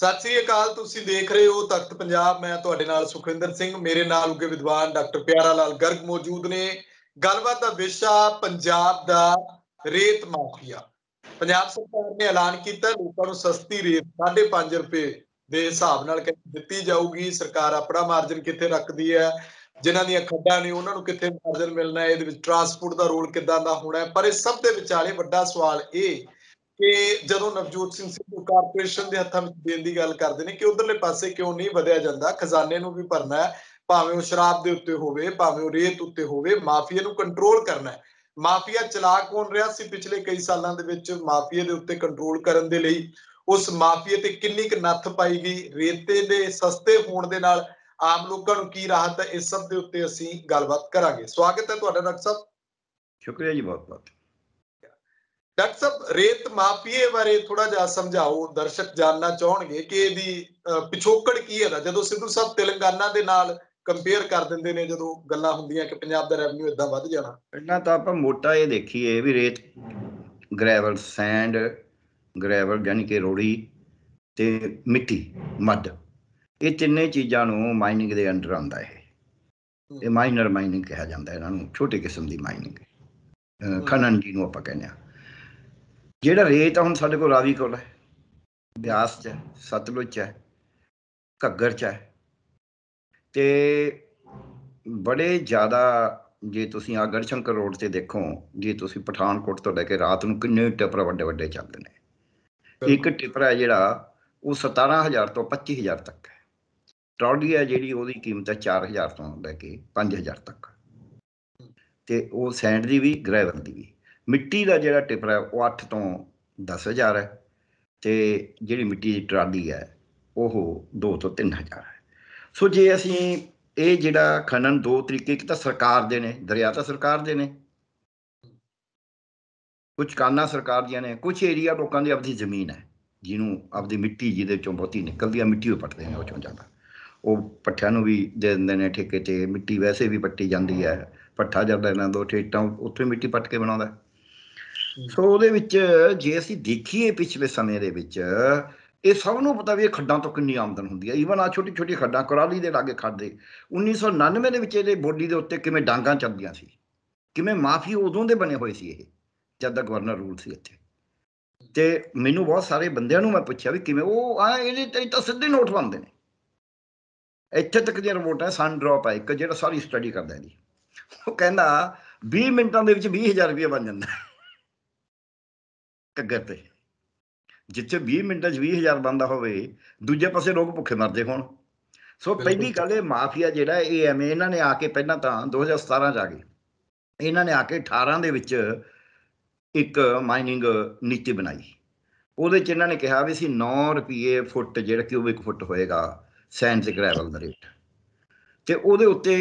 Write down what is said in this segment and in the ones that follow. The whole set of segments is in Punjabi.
ਸਤਿ ਸ੍ਰੀ ਅਕਾਲ ਤੁਸੀਂ ਦੇਖ ਰਹੇ ਹੋ ਤਖਤ ਪੰਜਾਬ ਮੈਂ ਤੁਹਾਡੇ ਨਾਲ ਸੁਖਵਿੰਦਰ ਸਿੰਘ ਮੇਰੇ ਨਾਲ ਉਗੇ ਵਿਦਵਾਨ ਡਾਕਟਰ ਪਿਆਰਾ ਲਾਲ ਗਰਗ ਮੌਜੂਦ ਨੇ ਗੱਲਬਾਤ ਦਾ ਵਿਸ਼ਾ ਪੰਜਾਬ ਦਾ ਰੇਤ ਮਾਫੀਆ ਪੰਜਾਬ ਸਰਕਾਰ ਨੇ ਐਲਾਨ ਕੀਤਾ ਲੋਕਾਂ ਨੂੰ ਸਸਤੀ ਰੇਤ 5.5 ਰੁਪਏ ਦੇ ਹਿਸਾਬ ਨਾਲ ਦਿੱਤੀ ਜਾਊਗੀ ਸਰਕਾਰ ਆਪਣਾ ਮਾਰਜਨ ਕਿੱਥੇ ਰੱਖਦੀ ਹੈ ਜਿਨ੍ਹਾਂ ਦੀਆਂ ਖੱਡਾਂ ਨੇ ਉਹਨਾਂ ਨੂੰ ਕਿੱਥੇ ਮਾਰਜਨ ਮਿਲਣਾ ਹੈ ਇਹਦੇ ਵਿੱਚ ਟਰਾਂਸਪੋਰਟ ਦਾ ਰੋਲ ਕਿੱਦਾਂ ਦਾ ਹੋਣਾ ਹੈ ਪਰ ਇਹ ਸਭ ਦੇ ਵਿਚਾਲੇ ਵੱਡਾ ਸਵਾਲ ਇਹ ਕਿ ਜਦੋਂ ਨਵਜੋਤ ਸਿੰਘ ਸਿੱਧੂ ਕਾਰਪੋਰੇਸ਼ਨ ਦੇ ਹੱਥਾਂ ਵਿੱਚ ਦੇਣ ਦੀ ਗੱਲ ਕਰਦੇ ਨੇ ਕਿ ਉਧਰਲੇ ਪਾਸੇ ਕਿਉਂ ਨਹੀਂ ਵਧਿਆ ਜਾਂਦਾ ਖਜ਼ਾਨੇ ਨੂੰ ਵੀ ਭਰਨਾ ਹੈ ਭਾਵੇਂ ਉਹ ਸ਼ਰਾਬ ਦੇ ਉੱਤੇ ਹੋਵੇ ਭਾਵੇਂ ਉਹ ਰੇਤ ਉੱਤੇ ਹੋਵੇ ਮਾਫੀਆ ਨੂੰ ਕੰਟਰੋਲ ਕਰਨਾ ਹੈ ਮਾਫੀਆ ਚਲਾਕ ਹੋਣ ਰਿਹਾ ਸੀ ਪਿਛਲੇ ਕਈ ਸਾਲਾਂ ਦੇ ਵਿੱਚ ਮਾਫੀਆ ਦੇ ਉੱਤੇ ਕੰਟਰੋਲ ਕਰਨ ਦੇ ਲਈ ਉਸ ਮਾਫੀਆ ਤੇ ਕਿੰਨੀ ਕੁ ਨੱਥ ਪਾਈ ਗਈ ਰੇਤੇ ਦੇ ਸਸਤੇ ਹੋਣ ਦੇ ਨਾਲ ਆਮ ਲੋਕਾਂ ਨੂੰ ਕੀ ਰਾਹਤ ਹੈ ਇਸ ਸਭ ਦੇ ਉੱਤੇ ਅਸੀਂ ਗੱਲਬਾਤ ਕਰਾਂਗੇ ਸਵਾਗਤ ਹੈ ਤੁਹਾਡਾ ਡਾਕਟਰ ਸਾਹਿਬ ਸ਼ੁਕਰੀਆ ਜੀ ਬਹੁਤ ਬਹੁਤ ਡਾਕਟਰ ਸਾਹਿਬ ਰੇਤ ਮਾਫੀਏ ਬਾਰੇ ਥੋੜਾ ਜਿਹਾ ਸਮਝਾਓ ਦਰਸ਼ਕ ਜਾਨਣਾ ਚਾਹਣਗੇ ਕਿ ਇਹਦੀ ਪਿਛੋਕੜ ਕੀ ਹੈ ਜਦੋਂ ਸਿੱਧੂ ਸਾਹਿਬ ਤੇਲੰਗਾਨਾ ਦੇ ਨਾਲ ਕੰਪੇਅਰ ਕਰ ਦਿੰਦੇ ਨੇ ਜਦੋਂ ਗੱਲਾਂ ਹੁੰਦੀਆਂ ਕਿ ਪੰਜਾਬ ਦਾ ਰੈਵਨਿਊ ਇਦਾਂ ਵੱਧ ਜਾਣਾ ਪਹਿਲਾਂ ਤਾਂ ਆਪਾਂ ਮੋਟਾ ਇਹ ਦੇਖੀਏ ਵੀ ਰੇਤ ਗ੍ਰੈਵਲ ਸੈਂਡ ਗ੍ਰੈਵਲ ਯਾਨੀ ਕਿ ਰੋੜੀ ਤੇ ਮਿੱਟੀ ਮੱਦ ਇਹ ਤਿੰਨੇ ਚੀਜ਼ਾਂ ਨੂੰ ਮਾਈਨਿੰਗ ਦੇ ਅੰਡਰ ਆਉਂਦਾ ਹੈ ਇਹ ਮਾਈਨਰ ਮਾਈਨਿੰਗ ਕਿਹਾ ਜਾਂਦਾ ਇਹਨਾਂ ਨੂੰ ਛੋਟੇ ਕਿਸਮ ਦੀ ਮਾਈਨਿੰਗ ਖਨਨ ਜੀ ਨੂੰ ਆਪਾਂ ਕਹਿੰਦੇ ਆ ਜਿਹੜਾ ਰੇਤ ਹੁਣ ਸਾਡੇ ਕੋਲ ਰਾਵੀ ਕੋਲ ਹੈ ਬਿਆਸ 'ਚ ਸਤਲੁਜ 'ਚ ਹੈ ਘੱਗਰ 'ਚ ਹੈ ਤੇ ਬੜੇ ਜ਼ਿਆਦਾ ਜੇ ਤੁਸੀਂ ਆ ਗੜਸ਼ੰਕਰ ਰੋਡ ਤੇ ਦੇਖੋ ਜੇ ਤੁਸੀਂ ਪਠਾਨਕੋਟ ਤੋਂ ਲੈ ਕੇ ਰਾਤ ਨੂੰ ਕਿੰਨੇ ਟਿਪਰ ਵੱਡੇ ਵੱਡੇ ਚੱਲਦੇ ਨੇ ਇੱਕ ਟਿਪਰ ਹੈ ਜਿਹੜਾ ਉਹ 17000 ਤੋਂ 25000 ਤੱਕ ਹੈ ਟਰਾਲੀ ਹੈ ਜਿਹੜੀ ਉਹਦੀ ਕੀਮਤ ਹੈ 4000 ਤੋਂ ਲੈ ਕੇ 5000 ਤੱਕ ਤੇ ਉਹ ਸੈਂਡ ਦੀ ਵੀ ਗ੍ਰੈਵਲ ਦੀ ਵੀ ਮਿੱਟੀ ਦਾ ਜਿਹੜਾ ਟਿਪਰ ਹੈ ਉਹ 8 ਤੋਂ 10000 ਹੈ ਤੇ ਜਿਹੜੀ ਮਿੱਟੀ ਦੀ ਟਰਾਲੀ ਹੈ ਉਹ 2 ਤੋਂ 3000 ਹੈ ਸੋ ਜੇ ਅਸੀਂ ਇਹ ਜਿਹੜਾ ਖਨਨ ਦੋ ਤਰੀਕੇ ਇੱਕ ਤਾਂ ਸਰਕਾਰ ਦੇ ਨੇ ਦਰਿਆ ਤਾਂ ਸਰਕਾਰ ਦੇ ਨੇ ਕੁਝ ਕਾਨਾ ਸਰਕਾਰ ਦੀਆਂ ਨੇ ਕੁਝ ਏਰੀਆ ਲੋਕਾਂ ਦੀ ਆਪਣੀ ਜ਼ਮੀਨ ਹੈ ਜਿਹਨੂੰ ਆਪਣੀ ਮਿੱਟੀ ਜਿਹਦੇ ਚੋਂ ਬਹੁਤੀ ਨਿਕਲਦੀ ਆ ਮਿੱਟੀ ਉਹ ਪੱਟਦੇ ਨੇ ਉਹ ਚੋਂ ਜਾਂਦਾ ਉਹ ਪੱਠਿਆਂ ਨੂੰ ਵੀ ਦੇ ਦਿੰਦੇ ਨੇ ਠੇਕੇ ਤੇ ਮਿੱਟੀ ਵੈਸੇ ਵੀ ਪੱਟੀ ਜਾਂਦੀ ਹੈ ਪੱਠਾ ਜਾਂਦਾ ਇਹਨਾਂ ਦੋ ਠੇਟਾਂ ਉੱਥੇ ਮਿੱਟੀ ਪੱਟ ਕੇ ਬਣਾਉਂਦਾ ਸੋ ਉਹਦੇ ਵਿੱਚ ਜੇ ਅਸੀਂ ਦੇਖੀਏ ਪਿਛਲੇ ਸਮੇਂ ਦੇ ਵਿੱਚ ਇਹ ਸਭ ਨੂੰ ਪਤਾ ਵੀ ਇਹ ਖੱਡਾਂ ਤੋਂ ਕਿੰਨੀ ਆਮਦਨ ਹੁੰਦੀ ਹੈ ਈਵਨ ਆ ਛੋਟੀ ਛੋਟੀ ਖੱਡਾਂ ਕੁਰਾਲੀ ਦੇ ਲਾਗੇ ਖਾਦੇ 1999 ਦੇ ਵਿੱਚ ਇਹਦੇ ਬੋਡੀ ਦੇ ਉੱਤੇ ਕਿਵੇਂ ਡਾਂਗਾਂ ਚੱਲਦੀਆਂ ਸੀ ਕਿਵੇਂ ਮਾਫੀ ਉਦੋਂ ਦੇ ਬਣੇ ਹੋਏ ਸੀ ਇਹ ਜਦ ਦਾ ਗਵਰਨਰ ਰੂਲ ਸੀ ਇੱਥੇ ਤੇ ਮੈਨੂੰ ਬਹੁਤ ਸਾਰੇ ਬੰਦਿਆਂ ਨੂੰ ਮੈਂ ਪੁੱਛਿਆ ਵੀ ਕਿਵੇਂ ਉਹ ਆ ਇਹਦੇ ਤੇ ਤਾਂ ਸਿੱਧੇ ਨੋਟ ਬੰਦੇ ਨੇ ਇੱਥੇ ਤੱਕ ਰਿਪੋਰਟ ਹੈ ਸਨ ਡ੍ਰੌਪ ਆ ਇੱਕ ਜਿਹੜਾ ਸਾਰੀ ਸਟੱਡੀ ਕਰਦਾ ਜੀ ਉਹ ਕਹਿੰਦਾ 20 ਮਿੰਟਾਂ ਦੇ ਵਿੱਚ 20000 ਰੁਪਏ ਬਣ ਜਾਂਦਾ ਘੱਗਰ ਤੇ ਜਿੱਥੇ 20 ਮਿੰਟਾਂ 'ਚ 20000 ਬੰਦਾ ਹੋਵੇ ਦੂਜੇ ਪਾਸੇ ਲੋਕ ਭੁੱਖੇ ਮਰਦੇ ਹੋਣ ਸੋ ਪਹਿਲੀ ਗੱਲ ਇਹ ਮਾਫੀਆ ਜਿਹੜਾ ਇਹ ਐਵੇਂ ਇਹਨਾਂ ਨੇ ਆ ਕੇ ਪਹਿਲਾਂ ਤਾਂ 2017 ਚ ਆ ਗਏ ਇਹਨਾਂ ਨੇ ਆ ਕੇ 18 ਦੇ ਵਿੱਚ ਇੱਕ ਮਾਈਨਿੰਗ ਨੀਤੀ ਬਣਾਈ ਉਹਦੇ ਚ ਇਹਨਾਂ ਨੇ ਕਿਹਾ ਵੀ ਸੀ 9 ਰੁਪਏ ਫੁੱਟ ਜਿਹੜਾ ਕਿਊਬਿਕ ਫੁੱਟ ਹੋਏਗਾ ਸੈਂਡ ਤੇ ਗ੍ਰੈਵਲ ਦਾ ਰੇਟ ਤੇ ਉਹਦੇ ਉੱਤੇ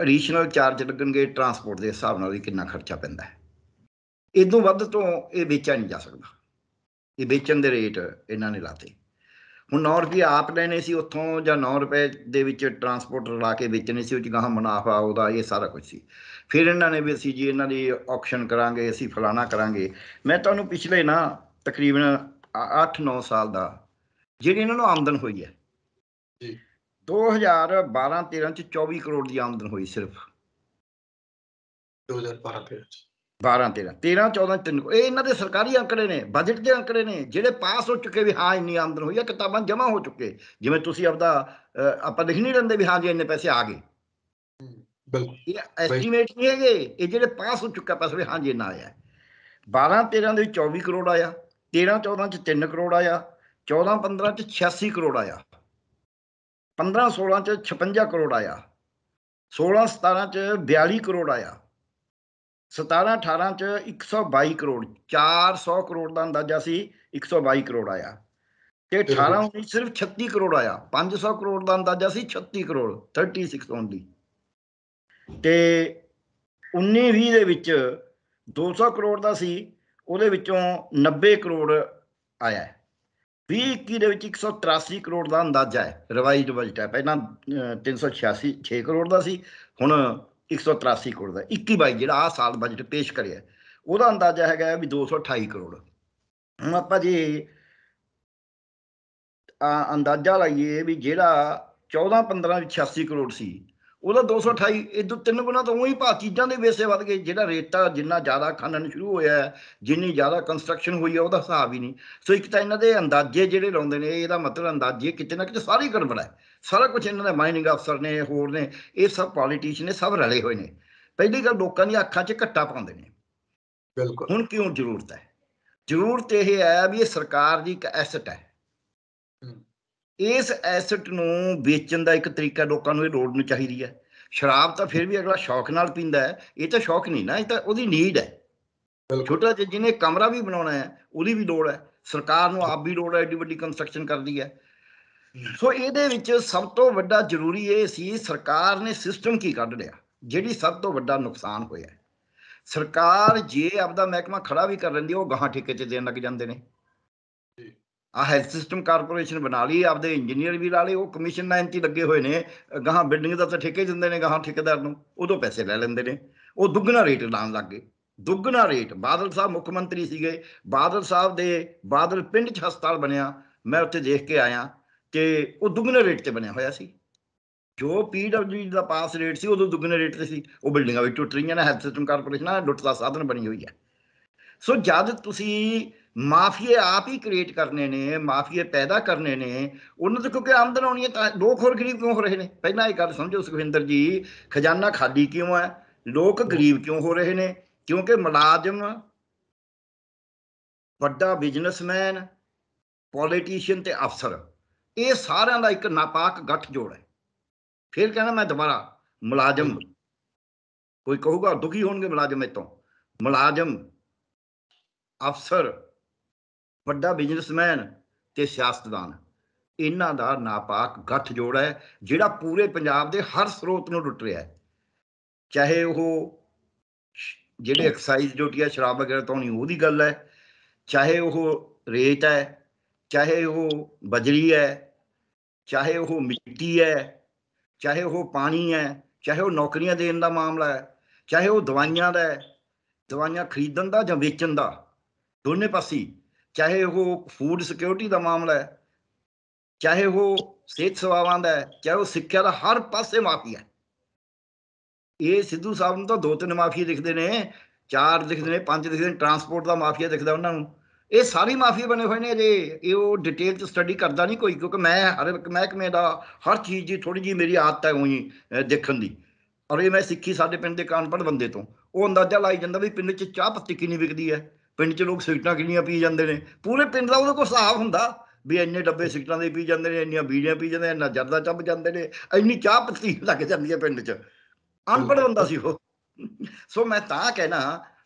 ਐਡੀਸ਼ਨਲ ਚਾਰਜ ਲੱਗਣਗੇ ਟਰਾਂਸਪੋਰਟ ਦੇ ਹਿਸਾਬ ਨਾਲ ਵੀ ਕਿੰਨਾ ਖਰਚਾ ਪੈਂਦਾ ਹੈ ਇਦੋਂ ਵੱਧ ਤੋਂ ਇਹ ਵੇਚਿਆ ਨਹੀਂ ਜਾ ਸਕਦਾ ਇਹ ਵੇਚਣ ਦੇ ਰੇਟ ਇਹਨਾਂ ਨੇ ਲਾਤੇ ਹੁਣ 9 ਰੁਪਏ ਆਪ ਲੈਣੇ ਸੀ ਉੱਥੋਂ ਜਾਂ 9 ਰੁਪਏ ਦੇ ਵਿੱਚ ਟਰਾਂਸਪੋਰਟਰ ਲਾ ਕੇ ਵੇਚਣੇ ਸੀ ਉਹ ਚ ਗਾਹ ਮੁਨਾਫਾ ਉਹਦਾ ਇਹ ਸਾਰਾ ਕੁਝ ਸੀ ਫਿਰ ਇਹਨਾਂ ਨੇ ਵੀ ਅਸੀਂ ਜੀ ਇਹਨਾਂ ਦੀ ਆਕਸ਼ਨ ਕਰਾਂਗੇ ਅਸੀਂ ਫਲਾਣਾ ਕਰਾਂਗੇ ਮੈਂ ਤੁਹਾਨੂੰ ਪਿਛਲੇ ਨਾ ਤਕਰੀਬਨ 8-9 ਸਾਲ ਦਾ ਜਿਹੜੀ ਇਹਨਾਂ ਨੂੰ ਆਮਦਨ ਹੋਈ ਹੈ ਜੀ 2012-13 ਚ 24 ਕਰੋੜ ਦੀ ਆਮਦਨ ਹੋਈ ਸਿਰਫ 2012-13 ਚ 12 13 13 14 ਤਿੰਨ ਇਹ ਇਹਨਾਂ ਦੇ ਸਰਕਾਰੀ ਅੰਕੜੇ ਨੇ ਬਜਟ ਦੇ ਅੰਕੜੇ ਨੇ ਜਿਹੜੇ ਪਾਸ ਹੋ ਚੁੱਕੇ ਵੀ ਹਾਂ ਇੰਨੀ ਆਮਦਨ ਹੋਈ ਆ ਕਿਤਾਬਾਂ ਜਮ੍ਹਾਂ ਹੋ ਚੁੱਕੇ ਜਿਵੇਂ ਤੁਸੀਂ ਆਪਦਾ ਆਪਾਂ ਲਿਖ ਨਹੀਂ ਲੈਂਦੇ ਵੀ ਹਾਂ ਜੀ ਇੰਨੇ ਪੈਸੇ ਆ ਗਏ ਬਿਲਕੁਲ ਇਹ ਐਸਟੀਮੇਟ ਨਹੀਂ ਹੈਗੇ ਇਹ ਜਿਹੜੇ ਪਾਸ ਹੋ ਚੁੱਕਾ ਪੈਸਾ ਵੀ ਹਾਂ ਜੀ ਇੰਨਾ ਆਇਆ 12 13 ਦੇ ਵਿੱਚ 24 ਕਰੋੜ ਆਇਆ 13 14 ਚ 3 ਕਰੋੜ ਆਇਆ 14 15 ਚ 86 ਕਰੋੜ ਆਇਆ 15 16 ਚ 56 ਕਰੋੜ ਆਇਆ 16 17 ਚ 42 ਕਰੋੜ ਆਇਆ 17 18 ਚ 122 ਕਰੋੜ 400 ਕਰੋੜ ਦਾ ਅੰਦਾਜ਼ਾ ਸੀ 122 ਕਰੋੜ ਆਇਆ ਤੇ 18 19 ਸਿਰਫ 36 ਕਰੋੜ ਆਇਆ 500 ਕਰੋੜ ਦਾ ਅੰਦਾਜ਼ਾ ਸੀ 36 ਕਰੋੜ 36 ਓਨਲੀ ਤੇ 19 20 ਦੇ ਵਿੱਚ 200 ਕਰੋੜ ਦਾ ਸੀ ਉਹਦੇ ਵਿੱਚੋਂ 90 ਕਰੋੜ ਆਇਆ 2021 ਦੇ ਵਿੱਚ 183 ਕਰੋੜ ਦਾ ਅੰਦਾਜ਼ਾ ਹੈ ਰਿਵਾਈਜ਼ਡ ਬਜਟ ਹੈ ਪਹਿਲਾਂ 386 6 ਕਰੋੜ ਦਾ ਸੀ ਹੁਣ 183 ਕਰੋੜ ਦਾ 21 ਬਾਈ ਜਿਹੜਾ ਆ ਸਾਲ ਬਜਟ ਪੇਸ਼ ਕਰਿਆ ਉਹਦਾ ਅੰਦਾਜ਼ਾ ਹੈਗਾ ਵੀ 228 ਕਰੋੜ ਹੁਣ ਆਪਾਂ ਜੇ ਅੰਦਾਜ਼ਾ ਲਾਈਏ ਵੀ ਜਿਹੜਾ 14 15 86 ਕਰੋੜ ਸੀ ਉਹਦਾ 228 ਇਹ ਤੋਂ ਤਿੰਨ ਗੁਣਾ ਤਾਂ ਉਹੀ ਭਾਅ ਚੀਜ਼ਾਂ ਦੇ ਵੇਸੇ ਵੱਧ ਗਏ ਜਿਹੜਾ ਰੇਤਾ ਜਿੰਨਾ ਜ਼ਿਆਦਾ ਖਣਨ ਸ਼ੁਰੂ ਹੋਇਆ ਹੈ ਜਿੰਨੀ ਜ਼ਿਆਦਾ ਕੰਸਟਰਕਸ਼ਨ ਹੋਈ ਹੈ ਉਹਦਾ ਹਿਸਾਬ ਹੀ ਨਹੀਂ ਸੋ ਇੱਕ ਤਾਂ ਇਹਨਾਂ ਦੇ ਅੰਦਾਜ਼ੇ ਜਿਹੜੇ ਲਾਉਂਦੇ ਨੇ ਇਹਦਾ ਮਤਲਬ ਅੰਦਾਜ਼ੇ ਕਿਤੇ ਨਾ ਕਿਤੇ ਸਾਰੀ ਗੜਬੜ ਹੈ ਸਾਰਾ ਕੁਝ ਇਹਨਾਂ ਦੇ ਮਾਈਨਿੰਗ ਅਫਸਰ ਨੇ ਹੋਰ ਨੇ ਇਹ ਸਭ ਪੋਲੀਟੀਸ਼ੀਅਨ ਨੇ ਸਭ ਰਲੇ ਹੋਏ ਨੇ ਪਹਿਲੀ ਗੱਲ ਲੋਕਾਂ ਦੀਆਂ ਅੱਖਾਂ 'ਚ ਘੱਟਾ ਪਾਉਂਦੇ ਨੇ ਬਿਲਕੁਲ ਹੁਣ ਕਿਉਂ ਜ਼ਰੂਰਤ ਹੈ ਜ਼ਰੂਰਤ ਇਹ ਹੈ ਵੀ ਇਹ ਸਰਕਾਰ ਦੀ ਇੱਕ ਐਸਟ ਹੈ ਇਸ ਐਸਟ ਨੂੰ ਵੇਚਣ ਦਾ ਇੱਕ ਤਰੀਕਾ ਲੋਕਾਂ ਨੂੰ ਇਹ ਰੋਡ ਨੂੰ ਚਾਹੀਦੀ ਹੈ ਸ਼ਰਾਬ ਤਾਂ ਫਿਰ ਵੀ ਅਗਲਾ ਸ਼ੌਕ ਨਾਲ ਪੀਂਦਾ ਹੈ ਇਹ ਤਾਂ ਸ਼ੌਕ ਨਹੀਂ ਨਾ ਇਹ ਤਾਂ ਉਹਦੀ ਨੀਡ ਹੈ ਛੋਟਾ ਜਿਹਾ ਜਿਹਨੇ ਕਮਰਾ ਵੀ ਬਣਾਉਣਾ ਹੈ ਉਹਦੀ ਵੀ ਲੋੜ ਹੈ ਸਰਕਾਰ ਨੂੰ ਆਪ ਵੀ ਲੋੜ ਹੈ ਏਡੀ ਵੱਡੀ ਕੰਸਟਰਕਸ਼ਨ ਕਰਦੀ ਹੈ ਸੋ ਇਹਦੇ ਵਿੱਚ ਸਭ ਤੋਂ ਵੱਡਾ ਜ਼ਰੂਰੀ ਇਹ ਸੀ ਸਰਕਾਰ ਨੇ ਸਿਸਟਮ ਕੀ ਕੱਢ ਲਿਆ ਜਿਹੜੀ ਸਭ ਤੋਂ ਵੱਡਾ ਨੁਕਸਾਨ ਹੋਇਆ ਸਰਕਾਰ ਜੇ ਆਪਦਾ ਮਹਿਕਮਾ ਖੜਾ ਵੀ ਕਰ ਲੈਂਦੀ ਉਹ ਗਾਹਾਂ ਠੇਕੇ 'ਚ ਦੇਣ ਲੱਗ ਜਾਂਦੇ ਨੇ ਆ ਹੈਲਥ ਸਿਸਟਮ ਕਾਰਪੋਰੇਸ਼ਨ ਬਣਾ ਲਈ ਆਪਦੇ ਇੰਜੀਨੀਅਰ ਵੀ ਲਾ ਲਏ ਉਹ ਕਮਿਸ਼ਨ ਲਾਈਨ 'ਤੇ ਲੱਗੇ ਹੋਏ ਨੇ ਗਾਹਾਂ ਬਿਲਡਿੰਗ ਦਾ ਤਾਂ ਠੇਕੇ ਦਿੰਦੇ ਨੇ ਗਾਹਾਂ ਠੇਕੇਦਾਰ ਨੂੰ ਉਦੋਂ ਪੈਸੇ ਲੈ ਲੈਂਦੇ ਨੇ ਉਹ ਦੁੱਗਣਾ ਰੇਟ ਲਾਣ ਲੱਗ ਗਏ ਦੁੱਗਣਾ ਰੇਟ ਬਾਦਲ ਸਾਹਿਬ ਮੁੱਖ ਮੰਤਰੀ ਸੀਗੇ ਬਾਦਲ ਸਾਹਿਬ ਦੇ ਬਾਦਲ ਪਿੰਡ 'ਚ ਹਸਪਤਾਲ ਬਣਿਆ ਮੈਂ ਉੱਥੇ ਦੇਖ ਕੇ ਆਇਆ ਕਿ ਉਹ ਦੁੱਗਣਾ ਰੇਟ 'ਤੇ ਬਣਿਆ ਹੋਇਆ ਸੀ ਜੋ ਪੀਡਬਲਯੂ ਦਾ ਪਾਸ ਰੇਟ ਸੀ ਉਦੋਂ ਦੁੱਗਣੇ ਰੇਟ ਤੇ ਸੀ ਉਹ ਬਿਲਡਿੰਗਾਂ ਵੀ ਟੁੱਟ ਰਹੀਆਂ ਨੇ ਹੈਲਥ ਸਿਸਟਮ ਕਾਰਪੋਰੇਸ਼ਨ ਆ ਲੁੱਟ ਦਾ ਸਾਧਨ ਬਣੀ ਹੋਈ ਹੈ ਸੋ ਜਦ ਤੁਸੀਂ ਮਾਫੀਏ ਆਪ ਹੀ ਕ੍ਰੀਏਟ ਕਰਨੇ ਨੇ ਮਾਫੀਏ ਪੈਦਾ ਕਰਨੇ ਨੇ ਉਹਨਾਂ ਤੋਂ ਕਿਉਂਕਿ ਆਮਦਨ ਆਉਣੀ ਹੈ ਤਾਂ ਲੋਕ ਹੋਰ ਗਰੀਬ ਕਿਉਂ ਹੋ ਰਹੇ ਨੇ ਪਹਿਲਾਂ ਇਹ ਗੱਲ ਸਮਝੋ ਸੁਖਵਿੰਦਰ ਜੀ ਖਜ਼ਾਨਾ ਖਾਲੀ ਕਿਉਂ ਹੈ ਲੋਕ ਗਰੀਬ ਕਿਉਂ ਹੋ ਰਹੇ ਨੇ ਕਿਉਂਕਿ ਮੁਲਾਜ਼ਮ ਵੱਡਾ ਬਿਜ਼ਨਸਮੈਨ ਪੋਲੀਟੀਸ਼ੀਅਨ ਤੇ ਅਫਸਰ ਇਹ ਸਾਰਿਆਂ ਦਾ ਇੱਕ ਨਾਪਾਕ ਗੱਠ ਜੋੜ ਹੈ ਫਿਰ ਕਹਿੰਦਾ ਮੈਂ ਦੁਬਾਰਾ ਮੁਲਾਜ਼ਮ ਕੋਈ ਕਹੂਗਾ ਦੁਖੀ ਹੋਣਗੇ ਮੁਲਾਜ਼ਮ ਇਤੋਂ ਮੁਲਾਜ਼ਮ ਅਫਸਰ ਵੱਡਾ ਬਿਜ਼ਨਸਮੈਨ ਤੇ ਸਿਆਸਤਦਾਨ ਇਹਨਾਂ ਦਾ ਨਾਪਾਕ ਗੱਠ ਜੋੜ ਹੈ ਜਿਹੜਾ ਪੂਰੇ ਪੰਜਾਬ ਦੇ ਹਰ ਸਰੋਤ ਨੂੰ ਲੁੱਟ ਰਿਹਾ ਹੈ ਚਾਹੇ ਉਹ ਜਿਹੜੇ ਐਕਸਾਈਜ਼ ਡਿਊਟੀਆਂ ਸ਼ਰਾਬ ਵਗੈਰਾ ਤੋਂ ਨਹੀਂ ਉਹਦੀ ਗੱਲ ਹੈ ਚਾਹੇ ਉਹ ਰੇਤ ਹੈ ਚਾਹੇ ਉਹ ਬਜਰੀ ਹੈ ਚਾਹੇ ਉਹ ਮਿੱਟੀ ਹੈ ਚਾਹੇ ਉਹ ਪਾਣੀ ਹੈ ਚਾਹੇ ਉਹ ਨੌਕਰੀਆਂ ਦੇਣ ਦਾ ਮਾਮਲਾ ਹੈ ਚਾਹੇ ਉਹ ਦਵਾਈਆਂ ਦਾ ਹੈ ਦਵਾਈਆਂ ਖਰੀਦਣ ਦਾ ਜਾਂ ਵੇਚਣ ਦਾ ਦੋਨੇ ਪਾਸੇ ਚਾਹੇ ਉਹ ਫੂਡ ਸਿਕਿਉਰਿਟੀ ਦਾ ਮਾਮਲਾ ਹੈ ਚਾਹੇ ਉਹ ਸਿਹਤ ਸੇਵਾਵਾਂ ਦਾ ਹੈ ਚਾਹੇ ਉਹ ਸਿੱਖਿਆ ਦਾ ਹਰ ਪਾਸੇ ਮਾਫੀ ਹੈ ਇਹ ਸਿੱਧੂ ਸਾਹਿਬ ਨੂੰ ਤਾਂ ਦੋ ਤਿੰਨ ਮਾਫੀਆ ਦਿਖਦੇ ਨੇ ਚਾਰ ਦਿਖਦੇ ਨੇ ਪੰਜ ਦਿਖਦੇ ਨੇ ਟਰਾਂਸਪੋਰਟ ਦਾ ਮਾਫੀਆ ਦਿਖਦਾ ਉਹਨਾਂ ਨੂੰ ਇਹ ਸਾਰੀ ਮਾਫੀਆ ਬਣੇ ਹੋਏ ਨੇ ਅਜੇ ਇਹ ਉਹ ਡਿਟੇਲ ਚ ਸਟੱਡੀ ਕਰਦਾ ਨਹੀਂ ਕੋਈ ਕਿਉਂਕਿ ਮੈਂ ਹਰ ਇੱਕ ਮਹਿਕਮੇ ਦਾ ਹਰ ਚੀਜ਼ ਦੀ ਥੋੜੀ ਜੀ ਮੇਰੀ ਆਦਤ ਹੈ ਉਹੀ ਦੇਖਣ ਦੀ ਔਰ ਇਹ ਮੈਂ ਸਿੱਖੀ ਸਾਡੇ ਪਿੰਡ ਦੇ ਕਾਨਪੜ ਬੰਦੇ ਤੋਂ ਉਹ ਅੰਦਾਜ਼ਾ ਲਾਈ ਜਾਂਦਾ ਵੀ ਪਿੰਡ 'ਚ ਚਾਹ ਪੱਤੀ ਕਿੰਨੀ ਵਿਕਦੀ ਹੈ ਪਿੰਡ 'ਚ ਲੋਕ ਸਿਗਰਟਾਂ ਕਿੰਨੀਆਂ ਪੀ ਜਾਂਦੇ ਨੇ ਪੂਰੇ ਪਿੰਡ ਦਾ ਉਹਦੇ ਕੋਲ ਹਿਸਾਬ ਹੁੰਦਾ ਵੀ ਇੰਨੇ ਡੱਬੇ ਸਿਗਰਟਾਂ ਦੇ ਪੀ ਜਾਂਦੇ ਨੇ ਇੰਨੀਆਂ ਬੀੜੀਆਂ ਪੀ ਜਾਂਦੇ ਨੇ ਇੰਨਾ ਜਰਦਾ ਚੱਬ ਜਾਂਦੇ ਨੇ ਇੰਨੀ ਚਾਹ ਪੱਤੀ ਲੱਗ ਜਾਂਦੀ ਹੈ ਪਿੰਡ 'ਚ ਅਨਪੜ ਹੁੰਦਾ ਸੀ ਉਹ ਸੋ ਮੈਂ ਤਾਂ ਕਹਿਣਾ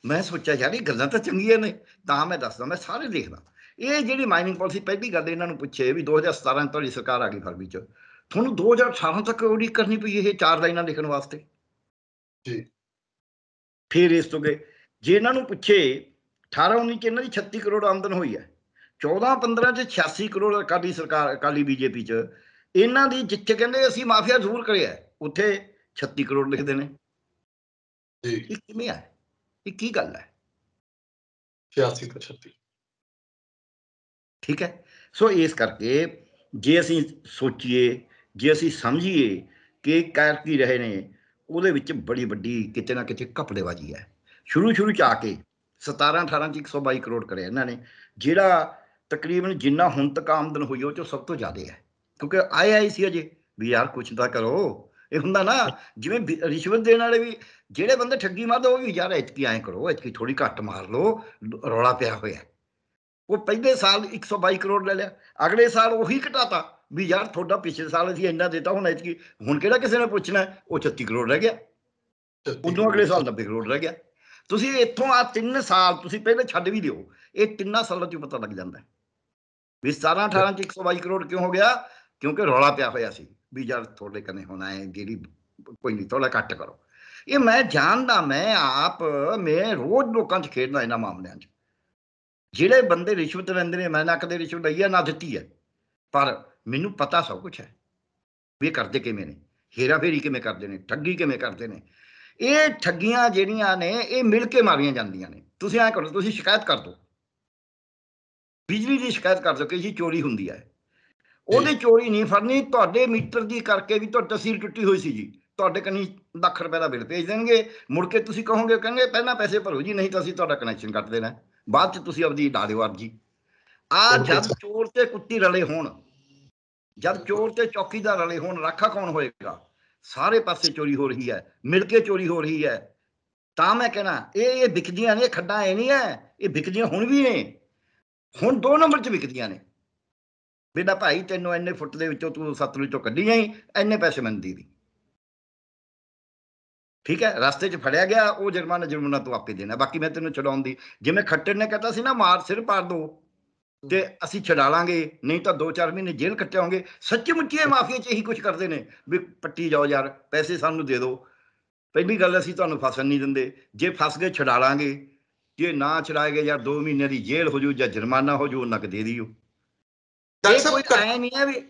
ਮੈਂ ਸੋਚਿਆ ਯਾਰ ਇਹ ਗੱਲਾਂ ਤਾਂ ਚੰਗੀਆਂ ਨੇ ਤਾਂ ਮੈਂ ਦੱਸਦਾ ਮੈਂ ਸਾਰੇ ਦੇਖਦਾ ਇਹ ਜਿਹੜੀ ਮਾਈਨਿੰਗ ਪਾਲਿਸੀ ਪਹਿਲੀ ਗੱਲ ਇਹਨਾਂ ਨੂੰ ਪੁੱਛੇ ਵੀ 2017 ਤੋਂ ਤੁਹਾਡੀ ਸਰਕਾਰ ਆ ਗਈ ਫਰਵਰੀ 'ਚ ਤੁਹਾਨੂੰ 2018 ਤੱਕ ਉਹਦੀ ਕਰਨੀ ਪਈ ਇਹ ਚਾਰ ਲਾਈਨਾਂ ਲਿਖਣ ਵਾਸਤੇ ਜੀ ਫਿਰ ਇਸ ਤੋਂ ਗਏ ਜੇ ਇਹਨਾਂ ਨੂੰ ਪੁੱਛੇ 18 19 ਚ ਇਹਨਾਂ ਦੀ 36 ਕਰੋੜ ਆਮਦਨ ਹੋਈ ਹੈ 14 15 ਚ 86 ਕਰੋੜ ਅਕਾਲੀ ਸਰਕਾਰ ਅਕਾਲੀ ਬੀਜੇਪੀ ਚ ਇਹਨਾਂ ਦੀ ਜਿੱਥੇ ਕਹਿੰਦੇ ਅਸੀਂ ਮਾਫੀਆ ਜ਼ਰੂਰ ਕਰਿਆ ਉੱਥੇ 36 ਕਰੋੜ ਲਿਖਦੇ ਨੇ ਜੀ ਇਹ ਕਿਵੇਂ ਆ ਇਹ ਕੀ ਗੱਲ ਹੈ 86 ਤੋਂ 36 ਠੀਕ ਹੈ ਸੋ ਇਸ ਕਰਕੇ ਜੇ ਅਸੀਂ ਸੋਚੀਏ ਜੇ ਅਸੀਂ ਸਮਝੀਏ ਕਿ ਕਾਇਰ ਕੀ ਰਹੇ ਨੇ ਉਹਦੇ ਵਿੱਚ ਬੜੀ ਵੱਡੀ ਕਿਤੇ ਨਾ ਕਿਤੇ ਵਾਜੀ ਹੈ ਸ਼ੁਰੂ ਸ਼ੁਰੂ ਚ ਆ ਕੇ 17 18 ਚ 122 ਕਰੋੜ ਕਰਿਆ ਇਹਨਾਂ ਨੇ ਜਿਹੜਾ ਤਕਰੀਬਨ ਜਿੰਨਾ ਹੁਣ ਤੱਕ ਆਮਦਨ ਹੋਈ ਉਹ ਚੋਂ ਸਭ ਤੋਂ ਜ਼ਿਆਦਾ ਹੈ ਕਿਉਂਕਿ ਆਏ ਆਈ ਸੀ ਅਜੇ ਵੀ ਯਾਰ ਕੁਛ ਤਾਂ ਕਰੋ ਇਹ ਹੁੰਦਾ ਨਾ ਜਿਵੇਂ ਰਿਸ਼ਵਤ ਦੇਣ ਵਾਲੇ ਵੀ ਜਿਹੜੇ ਬੰਦੇ ਠੱਗੀ ਮਾਰਦੇ ਉਹ ਵੀ ਯਾਰ ਕੀ ਐਂ ਕਰੋ ਇੱਥੇ ਥੋੜੀ ਘੱਟ ਮਾਰ ਲਓ ਰੌਲਾ ਪਿਆ ਹੋਇਆ ਉਹ ਪਹਿਲੇ ਸਾਲ 122 ਕਰੋੜ ਲੈ ਲਿਆ ਅਗਲੇ ਸਾਲ ਉਹੀ ਘਟਾਤਾ ਵੀ ਯਾਰ ਤੁਹਾਡਾ ਪਿਛਲੇ ਸਾਲ ਅਸੀਂ ਇੰਨਾ ਦਿੱਤਾ ਹੁਣ ਇੱਥੇ ਹੁਣ ਕਿਹੜਾ ਕਿਸੇ ਨੇ ਪੁੱਛਣਾ ਉਹ 36 ਕਰੋੜ ਰਹਿ ਗਿਆ ਉਦੋਂ ਅਗਲੇ ਸਾਲ 90 ਕਰੋੜ ਰਹਿ ਗਿਆ ਤੁਸੀਂ ਇੱਥੋਂ ਆ ਤਿੰਨ ਸਾਲ ਤੁਸੀਂ ਪਹਿਲੇ ਛੱਡ ਵੀ ਦਿਓ ਇਹ ਤਿੰਨਾਂ ਸਾਲਾਂ ਤੋਂ ਪਤਾ ਲੱਗ ਜਾਂਦਾ ਵੀ 17 18 ਚ 122 ਕਰੋੜ ਕਿਉਂ ਹੋ ਗਿਆ ਕਿਉਂਕਿ ਰੌਲਾ ਪਿਆ ਹੋਇਆ ਸੀ ਵੀ ਜਦ ਤੁਹਾਡੇ ਕੰਨੇ ਹੋਣਾ ਹੈ ਜਿਹੜੀ ਕੋਈ ਨਹੀਂ ਥੋੜਾ ਘੱਟ ਕਰੋ ਇਹ ਮੈਂ ਜਾਣਦਾ ਮੈਂ ਆਪ ਮੈਂ ਰੋਜ਼ ਲੋਕਾਂ 'ਚ ਖੇਡਦਾ ਇਹਨਾਂ ਮਾਮਲਿਆਂ 'ਚ ਜਿਹੜੇ ਬੰਦੇ ਰਿਸ਼ਵਤ ਲੈਂਦੇ ਨੇ ਮੈਂ ਨਾ ਕਦੇ ਰਿਸ਼ਵਤ ਲਈ ਆ ਨਾ ਦਿੱਤੀ ਹੈ ਪਰ ਮੈਨੂੰ ਪਤਾ ਸਭ ਕੁਝ ਹੈ ਵੀ ਕਰਦੇ ਕਿਵੇਂ ਨੇ ਹੀਰਾ ਫੇਰੀ ਕਿਵੇਂ ਕਰਦੇ ਨੇ ਠੱਗੀ ਕਿਵੇਂ ਕਰਦੇ ਨੇ ਇਹ ਠੱਗੀਆਂ ਜਿਹੜੀਆਂ ਨੇ ਇਹ ਮਿਲ ਕੇ ਮਾਰੀਆਂ ਜਾਂਦੀਆਂ ਨੇ ਤੁਸੀਂ ਐ ਕਰੋ ਤੁਸੀਂ ਸ਼ਿਕਾਇਤ ਕਰ ਦਿਓ ਬਿਜਲੀ ਦੀ ਸ਼ਿਕਾਇਤ ਕਰ ਦਿਓ ਕਿ ਜੀ ਚੋਰੀ ਹੁੰਦੀ ਹੈ ਉਹਦੀ ਚੋਰੀ ਨਹੀਂ ਫੜਨੀ ਤੁਹਾਡੇ ਮੀਟਰ ਦੀ ਕਰਕੇ ਵੀ ਤੁਹਾਡੀ ਤਸਵੀਰ ਟੁੱਟੀ ਹੋਈ ਸੀ ਜੀ ਤੁਹਾਡੇ ਕਨੀ ਲੱਖ ਰੁਪਏ ਦਾ ਬਿੱਲ ਭੇਜ ਦੇਣਗੇ ਮੁੜ ਕੇ ਤੁਸੀਂ ਕਹੋਗੇ ਕਹਿੰਗੇ ਪਹਿਲਾਂ ਪੈਸੇ ਭਰੋ ਜੀ ਨਹੀਂ ਤਾਂ ਅਸੀਂ ਤੁਹਾਡਾ ਕਨੈਕਸ਼ਨ ਕੱਟ ਦੇਣਾ ਬਾਅਦ ਚ ਤੁਸੀਂ ਆਪਦੀ ਡਾ ਦਿਓ ਜੀ ਆ ਜਦ ਚੋਰ ਤੇ ਕੁੱਤੀ ਰਲੇ ਹੋਣ ਜਦ ਚੋਰ ਤੇ ਚੌਕੀਦਾਰ ਰਲੇ ਹੋਣ ਰਾਖਾ ਕੌਣ ਹੋਏਗਾ ਸਾਰੇ ਪਾਸੇ ਚੋਰੀ ਹੋ ਰਹੀ ਹੈ ਮਿਲ ਕੇ ਚੋਰੀ ਹੋ ਰਹੀ ਹੈ ਤਾਂ ਮੈਂ ਕਹਿੰਦਾ ਇਹ ਇਹ ਵਿਕਦੀਆਂ ਨੇ ਖੱਡਾਂ ਇਹ ਨਹੀਂ ਹੈ ਇਹ ਵਿਕਦੀਆਂ ਹੁਣ ਵੀ ਨੇ ਹੁਣ ਦੋ ਨੰਬਰ 'ਚ ਵਿਕਦੀਆਂ ਨੇ ਬੇਟਾ ਭਾਈ ਤੈਨੂੰ ਐਨੇ ਫੁੱਟ ਦੇ ਵਿੱਚੋਂ ਤੂੰ ਸਤਲੁਜ ਚੋਂ ਕੱਢੀ ਜਾਈ ਐਨੇ ਪੈਸੇ ਮੰਦੀ ਦੀ ਠੀਕ ਹੈ ਰਸਤੇ 'ਚ ਫੜਿਆ ਗਿਆ ਉਹ ਜੁਰਮਾਨਾ ਜੁਰਮਾਨਾ ਤੂੰ ਆਪੇ ਦੇਣਾ ਬਾਕੀ ਮੈਂ ਤੈਨੂੰ ਛਡਾਉਣ ਦੀ ਜਿਵੇਂ ਖੱਟੜ ਨੇ ਕਹਤਾ ਸੀ ਨਾ ਮਾਰ ਸਿਰ ਪਾੜ ਦੋ ਤੇ ਅਸੀਂ ਛਡਾ ਲਾਂਗੇ ਨਹੀਂ ਤਾਂ 2-4 ਮਹੀਨੇ ਜੇਲ੍ਹ ਕੱਟਿਆਉਂਗੇ ਸੱਚੇ ਮੁੱਚੇ ਮਾਫੀਆ 'ਚ ਇਹੀ ਕੁਝ ਕਰਦੇ ਨੇ ਵੀ ਪੱਟੀ ਜਾਓ ਯਾਰ ਪੈਸੇ ਸਾਨੂੰ ਦੇ ਦਿਓ ਪਹਿਲੀ ਗੱਲ ਅਸੀਂ ਤੁਹਾਨੂੰ ਫਸਣ ਨਹੀਂ ਦਿੰਦੇ ਜੇ ਫਸ ਗਏ ਛਡਾ ਲਾਂਗੇ ਜੇ ਨਾ ਛਡਾਏ ਗਏ ਯਾਰ 2 ਮਹੀਨੇ ਦੀ ਜੇਲ੍ਹ ਹੋ ਜੂ ਜਾਂ ਜੁਰਮਾਨਾ ਹੋ ਜੂ ਉਹਨਾਂ ਦੇ ਦਿਓ ਇਹ ਕੁਝ ਐ ਨਹੀਂ ਆ ਵੀ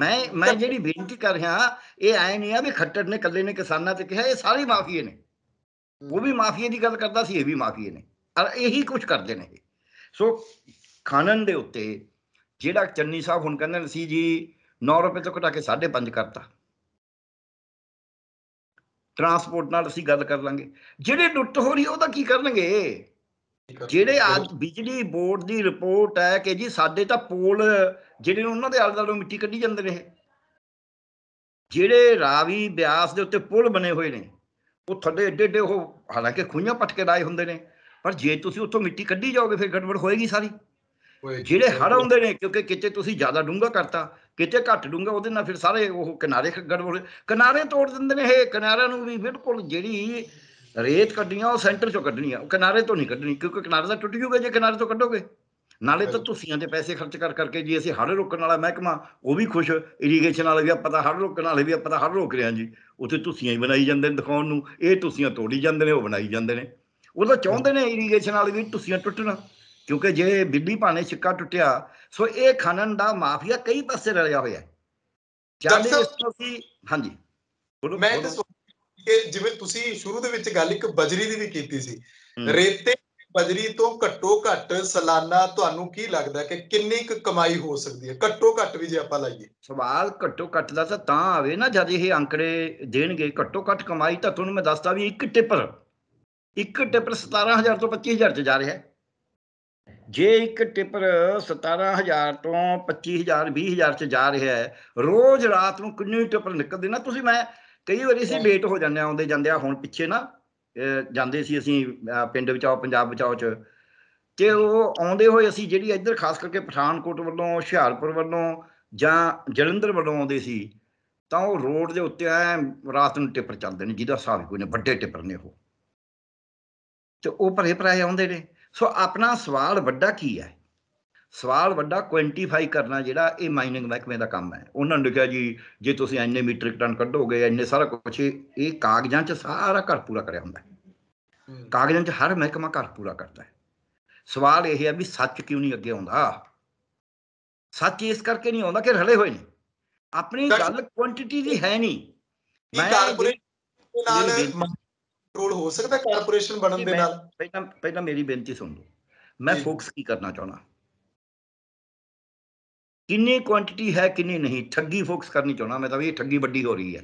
ਮੈਂ ਮੈਂ ਜਿਹੜੀ ਬੇਨਤੀ ਕਰ ਰਿਹਾ ਇਹ ਐ ਨਹੀਂ ਆ ਵੀ ਖੱਟੜ ਨੇ ਕੱਲੇ ਨੇ ਕਿਸਾਨਾਂ ਤੇ ਕਿਹਾ ਇਹ ਸਾਰੇ ਮਾਫੀਏ ਨੇ ਉਹ ਵੀ ਮਾਫੀਏ ਦੀ ਗੱਲ ਕਰਦਾ ਸੀ ਇਹ ਵੀ ਮਾਫੀਏ ਨੇ ਅਰ ਇਹੀ ਕੁਝ ਕਰਦੇ ਨੇ ਸੋ ਖਾਨਨ ਦੇ ਉੱਤੇ ਜਿਹੜਾ ਚੰਨੀ ਸਾਹਿਬ ਹੁਣ ਕਹਿੰਦੇ ਨੇ ਸੀ ਜੀ 9 ਰੁਪਏ ਤੋਂ ਘਟਾ ਕੇ 5.5 ਕਰਤਾ ਟਰਾਂਸਪੋਰਟ ਨਾਲ ਅਸੀਂ ਗੱਲ ਕਰ ਲਾਂਗੇ ਜਿਹੜੇ ਡੁੱਟ ਹੋ ਰਹੀ ਉਹਦਾ ਕੀ ਕਰਨਗੇ ਜਿਹੜੇ ਅੱਜ ਬਿਜਲੀ ਬੋਰਡ ਦੀ ਰਿਪੋਰਟ ਹੈ ਕਿ ਜੀ ਸਾਡੇ ਤਾਂ ਪੋਲ ਜਿਹੜੇ ਉਹਨਾਂ ਦੇ ਆਲੇ ਦੁਆਲੇ ਮਿੱਟੀ ਕੱਢੀ ਜਾਂਦੇ ਨੇ ਜਿਹੜੇ ਰਾਵੀ ਬਿਆਸ ਦੇ ਉੱਤੇ ਪੁਲ ਬਣੇ ਹੋਏ ਨੇ ਉਹ ਥੱਲੇ ਏਡੇ ਏਡੇ ਉਹ ਹਾਲਾਂਕਿ ਖੂਹਾਂ ਪਟਕੇ ਲਾਏ ਹੁੰਦੇ ਨੇ ਪਰ ਜੇ ਤੁਸੀਂ ਉੱਥੋਂ ਮਿੱਟੀ ਕੱਢੀ ਜਾਓਗੇ ਫਿਰ ਗੜਬੜ ਹੋਏਗੀ ਸਾਰੀ ਜਿਹੜੇ ਹੜ ਆਉਂਦੇ ਨੇ ਕਿਉਂਕਿ ਕਿਤੇ ਤੁਸੀਂ ਜ਼ਿਆਦਾ ਡੂੰਘਾ ਕਰਤਾ ਕਿਤੇ ਘੱਟ ਡੂੰਘਾ ਉਹਦੇ ਨਾਲ ਫਿਰ ਸਾਰੇ ਉਹ ਕਿਨਾਰੇ ਗੜਬੜ ਕਿਨਾਰੇ ਤੋੜ ਦਿੰਦੇ ਨੇ ਇਹ ਕਿਨਾਰਿਆਂ ਨੂੰ ਵੀ ਬਿਲਕੁਲ ਜਿਹੜੀ ਰੇਤ ਕੱਢੀਆਂ ਉਹ ਸੈਂਟਰ ਚੋਂ ਕੱਢਣੀ ਆ ਕਿਨਾਰੇ ਤੋਂ ਨਹੀਂ ਕੱਢਣੀ ਕਿਉਂਕਿ ਕਿਨਾਰੇ ਦਾ ਟੁੱਟ ਜੂਗਾ ਜੇ ਕਿਨਾਰੇ ਤੋਂ ਕੱਢੋਗੇ ਨਾਲੇ ਤਾਂ ਤੁਸੀਂਾਂ ਦੇ ਪੈਸੇ ਖਰਚ ਕਰ ਕਰਕੇ ਜੀ ਅਸੀਂ ਹੜ ਰੋਕਣ ਵਾਲਾ ਮਹਿਕਮਾ ਉਹ ਵੀ ਖੁਸ਼ ਇਰੀਗੇਸ਼ਨ ਵਾਲੇ ਵੀ ਆਪਾਂ ਤਾਂ ਹੜ ਰੋਕਣ ਵਾਲੇ ਵੀ ਆਪਾਂ ਤਾਂ ਹੜ ਰੋਕ ਰਹੇ ਹਾਂ ਜੀ ਉੱਥੇ ਤੁਸੀਂਾਂ ਹੀ ਬਣਾਈ ਜਾਂਦੇ ਨੇ ਦਿਖਾਉਣ ਨੂੰ ਇਹ ਤੁਸੀਂਾਂ ਤੋੜੀ ਜਾਂਦੇ ਨੇ ਉਹ ਬਣਾਈ ਜਾਂਦੇ ਨੇ ਉਹ ਤਾਂ ਚਾਹੁੰਦੇ ਨੇ ਇਰੀਗੇਸ਼ਨ ਵਾਲੇ ਵੀ ਤੁਸੀਂਾਂ ਟੁੱਟਣਾ ਕਿਉਂਕਿ ਜੇ ਬਿੱਲੀ ਭਾਣੇ ਛਿੱਕਾ ਟੁੱਟਿਆ ਸੋ ਇਹ ਖਾਨਨ ਦਾ ਮਾਫੀਆ ਕਈ ਪਾਸੇ ਰਲਿਆ ਹੋਇਆ ਹੈ ਚਾਹੇ ਅਸੀਂ ਹਾਂਜੀ ਮੈਂ ਕਿ ਜਿਵੇਂ ਤੁਸੀਂ ਸ਼ੁਰੂ ਦੇ ਵਿੱਚ ਗੱਲ ਇੱਕ ਬਜਰੀ ਦੀ ਵੀ ਕੀਤੀ ਸੀ ਰੇਤੇ ਬਜਰੀ ਤੋਂ ਘੱਟੋ ਘੱਟ ਸਾਲਾਨਾ ਤੁਹਾਨੂੰ ਕੀ ਲੱਗਦਾ ਕਿ ਕਿੰਨੀ ਕੁ ਕਮਾਈ ਹੋ ਸਕਦੀ ਹੈ ਘੱਟੋ ਘੱਟ ਵੀ ਜੇ ਆਪਾਂ ਲਾਈਏ ਸਵਾਲ ਘੱਟੋ ਘੱਟ ਦਾ ਤਾਂ ਤਾਂ ਆਵੇ ਨਾ ਜਦ ਇਹ ਅੰਕੜੇ ਦੇਣਗੇ ਘੱਟੋ ਘੱਟ ਕਮਾਈ ਤਾਂ ਤੁਹਾਨੂੰ ਮੈਂ ਦੱਸਦਾ ਵੀ ਇੱਕ ਟਿਪਰ ਇੱਕ ਟਿਪਰ 17000 ਤੋਂ 25000 ਚ ਜਾ ਰਿਹਾ ਹੈ ਜੇ ਇੱਕ ਟਿਪਰ 17000 ਤੋਂ 25000 20000 ਚ ਜਾ ਰਿਹਾ ਹੈ ਰੋਜ਼ ਰਾਤ ਨੂੰ ਕਿੰਨੇ ਟਿਪਰ ਨਿਕਲਦੇ ਨਾ ਤੁਸੀਂ ਮੈਂ ਕਈ ਵਾਰੀ ਸੀ ਲੇਟ ਹੋ ਜਾਂਦੇ ਆਉਂਦੇ ਜਾਂਦੇ ਆ ਹੁਣ ਪਿੱਛੇ ਨਾ ਜਾਂਦੇ ਸੀ ਅਸੀਂ ਪਿੰਡ ਵਿਚਾਓ ਪੰਜਾਬ ਵਿਚਾਓ ਚ ਤੇ ਉਹ ਆਉਂਦੇ ਹੋਏ ਅਸੀਂ ਜਿਹੜੀ ਇੱਧਰ ਖਾਸ ਕਰਕੇ ਪਠਾਨਕੋਟ ਵੱਲੋਂ ਹੁਸ਼ਿਆਰਪੁਰ ਵੱਲੋਂ ਜਾਂ ਜਲੰਧਰ ਵੱਲੋਂ ਆਉਂਦੇ ਸੀ ਤਾਂ ਉਹ ਰੋਡ ਦੇ ਉੱਤੇ ਆ ਰਾਤ ਨੂੰ ਟਿਪਰ ਚੱਲਦੇ ਨੇ ਜਿਹਦਾ ਹਿਸਾਬ ਕੋਈ ਨਹੀਂ ਵੱਡੇ ਟਿਪਰ ਨੇ ਉਹ ਤੇ ਉਹ ਭਰੇ ਭਰਾਏ ਆਉਂਦੇ ਨੇ ਸੋ ਆਪਣਾ ਸਵਾਲ ਵੱਡਾ ਕੀ ਹੈ ਸਵਾਲ ਵੱਡਾ ਕੁਆਂਟੀਫਾਈ ਕਰਨਾ ਜਿਹੜਾ ਇਹ ਮਾਈਨਿੰਗ ਮਹਿਕਮੇ ਦਾ ਕੰਮ ਹੈ ਉਹਨਾਂ ਨੇ ਲਿਖਿਆ ਜੀ ਜੇ ਤੁਸੀਂ ਇੰਨੇ ਮੀਟ੍ਰਿਕ ਟਨ ਕੱਢੋਗੇ ਇੰਨੇ ਸਾਰਾ ਕੁਝ ਇਹ ਕਾਗਜ਼ਾਂ 'ਚ ਸਾਰਾ ਘਰ ਪੂਰਾ ਕਰਿਆ ਹੁੰਦਾ ਕਾਗਜ਼ਾਂ 'ਚ ਹਰ ਮਹਿਕਮਾ ਘਰ ਪੂਰਾ ਕਰਦਾ ਹੈ ਸਵਾਲ ਇਹ ਹੈ ਵੀ ਸੱਚ ਕਿਉਂ ਨਹੀਂ ਅੱਗੇ ਆਉਂਦਾ ਸੱਚ ਇਸ ਕਰਕੇ ਨਹੀਂ ਆਉਂਦਾ ਕਿ ਰਲੇ ਹੋਏ ਨੇ ਆਪਣੀ ਗੱਲ ਕੁਆਂਟੀਟੀ ਦੀ ਹੈ ਨਹੀਂ ਮੈਂ ਨਾਲ ਕੰਟਰੋਲ ਹੋ ਸਕਦਾ ਕਾਰਪੋਰੇਸ਼ਨ ਬਣਨ ਦੇ ਨਾਲ ਪਹਿਲਾਂ ਪਹਿਲਾਂ ਮੇਰੀ ਬੇਨਤੀ ਸੁਣ ਲਓ ਮੈਂ ਫੋਕਸ ਕੀ ਕਰਨਾ ਚਾਹਣਾ ਕਿੰਨੀ ਕੁਆਂਟੀਟੀ ਹੈ ਕਿੰਨੀ ਨਹੀਂ ਠੱਗੀ ਫੋਕਸ ਕਰਨੀ ਚਾਹਣਾ ਮੈਂ ਤਾਂ ਵੀ ਇਹ ਠੱਗੀ ਵੱਡੀ ਹੋ ਰਹੀ ਹੈ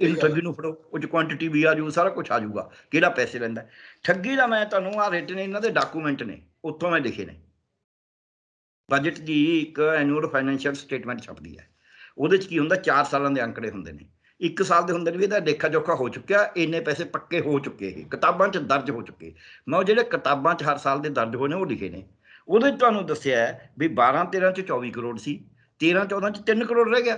ਇਹ ਠੱਗੀ ਨੂੰ ਫੜੋ ਉਹ ਚ ਕੁਆਂਟੀਟੀ ਵੀ ਆ ਜੂ ਸਾਰਾ ਕੁਝ ਆ ਜੂਗਾ ਕਿਹੜਾ ਪੈਸੇ ਲੈਂਦਾ ਠੱਗੀ ਦਾ ਮੈਂ ਤੁਹਾਨੂੰ ਆ ਰਿਟਨ ਇਹਨਾਂ ਦੇ ਡਾਕੂਮੈਂਟ ਨੇ ਉੱਥੋਂ ਮੈਂ ਲਿਖੇ ਨੇ ਬਜਟ ਦੀ ਇੱਕ ਐਨੂਅਲ ਫਾਈਨੈਂਸ਼ੀਅਲ ਸਟੇਟਮੈਂਟ ਛਪਦੀ ਹੈ ਉਹਦੇ ਚ ਕੀ ਹੁੰਦਾ 4 ਸਾਲਾਂ ਦੇ ਅੰਕੜੇ ਹੁੰਦੇ ਨੇ ਇੱਕ ਸਾਲ ਦੇ ਹੁੰਦੇ ਨੇ ਵੀ ਇਹਦਾ ਦੇਖਾ ਜੋਖਾ ਹੋ ਚੁੱਕਿਆ ਇੰਨੇ ਪੈਸੇ ਪੱਕੇ ਹੋ ਚੁੱਕੇ ਇਹ ਕਿਤਾਬਾਂ 'ਚ ਦਰਜ ਹੋ ਚੁੱਕੇ ਮੈਂ ਉਹ ਜਿਹੜੇ ਕਿਤਾਬਾਂ 'ਚ ਹਰ ਸਾਲ ਦੇ ਦਰਜ ਹੋਏ ਨੇ ਉਹ ਲਿਖੇ ਨੇ ਉਹਦੇ ਤੁਹਾਨੂੰ ਦੱਸਿਆ ਵੀ 12 13 'ਚ 24 ਕਰੋੜ ਸੀ 13 14 'ਚ 3 ਕਰੋੜ ਰਹਿ ਗਿਆ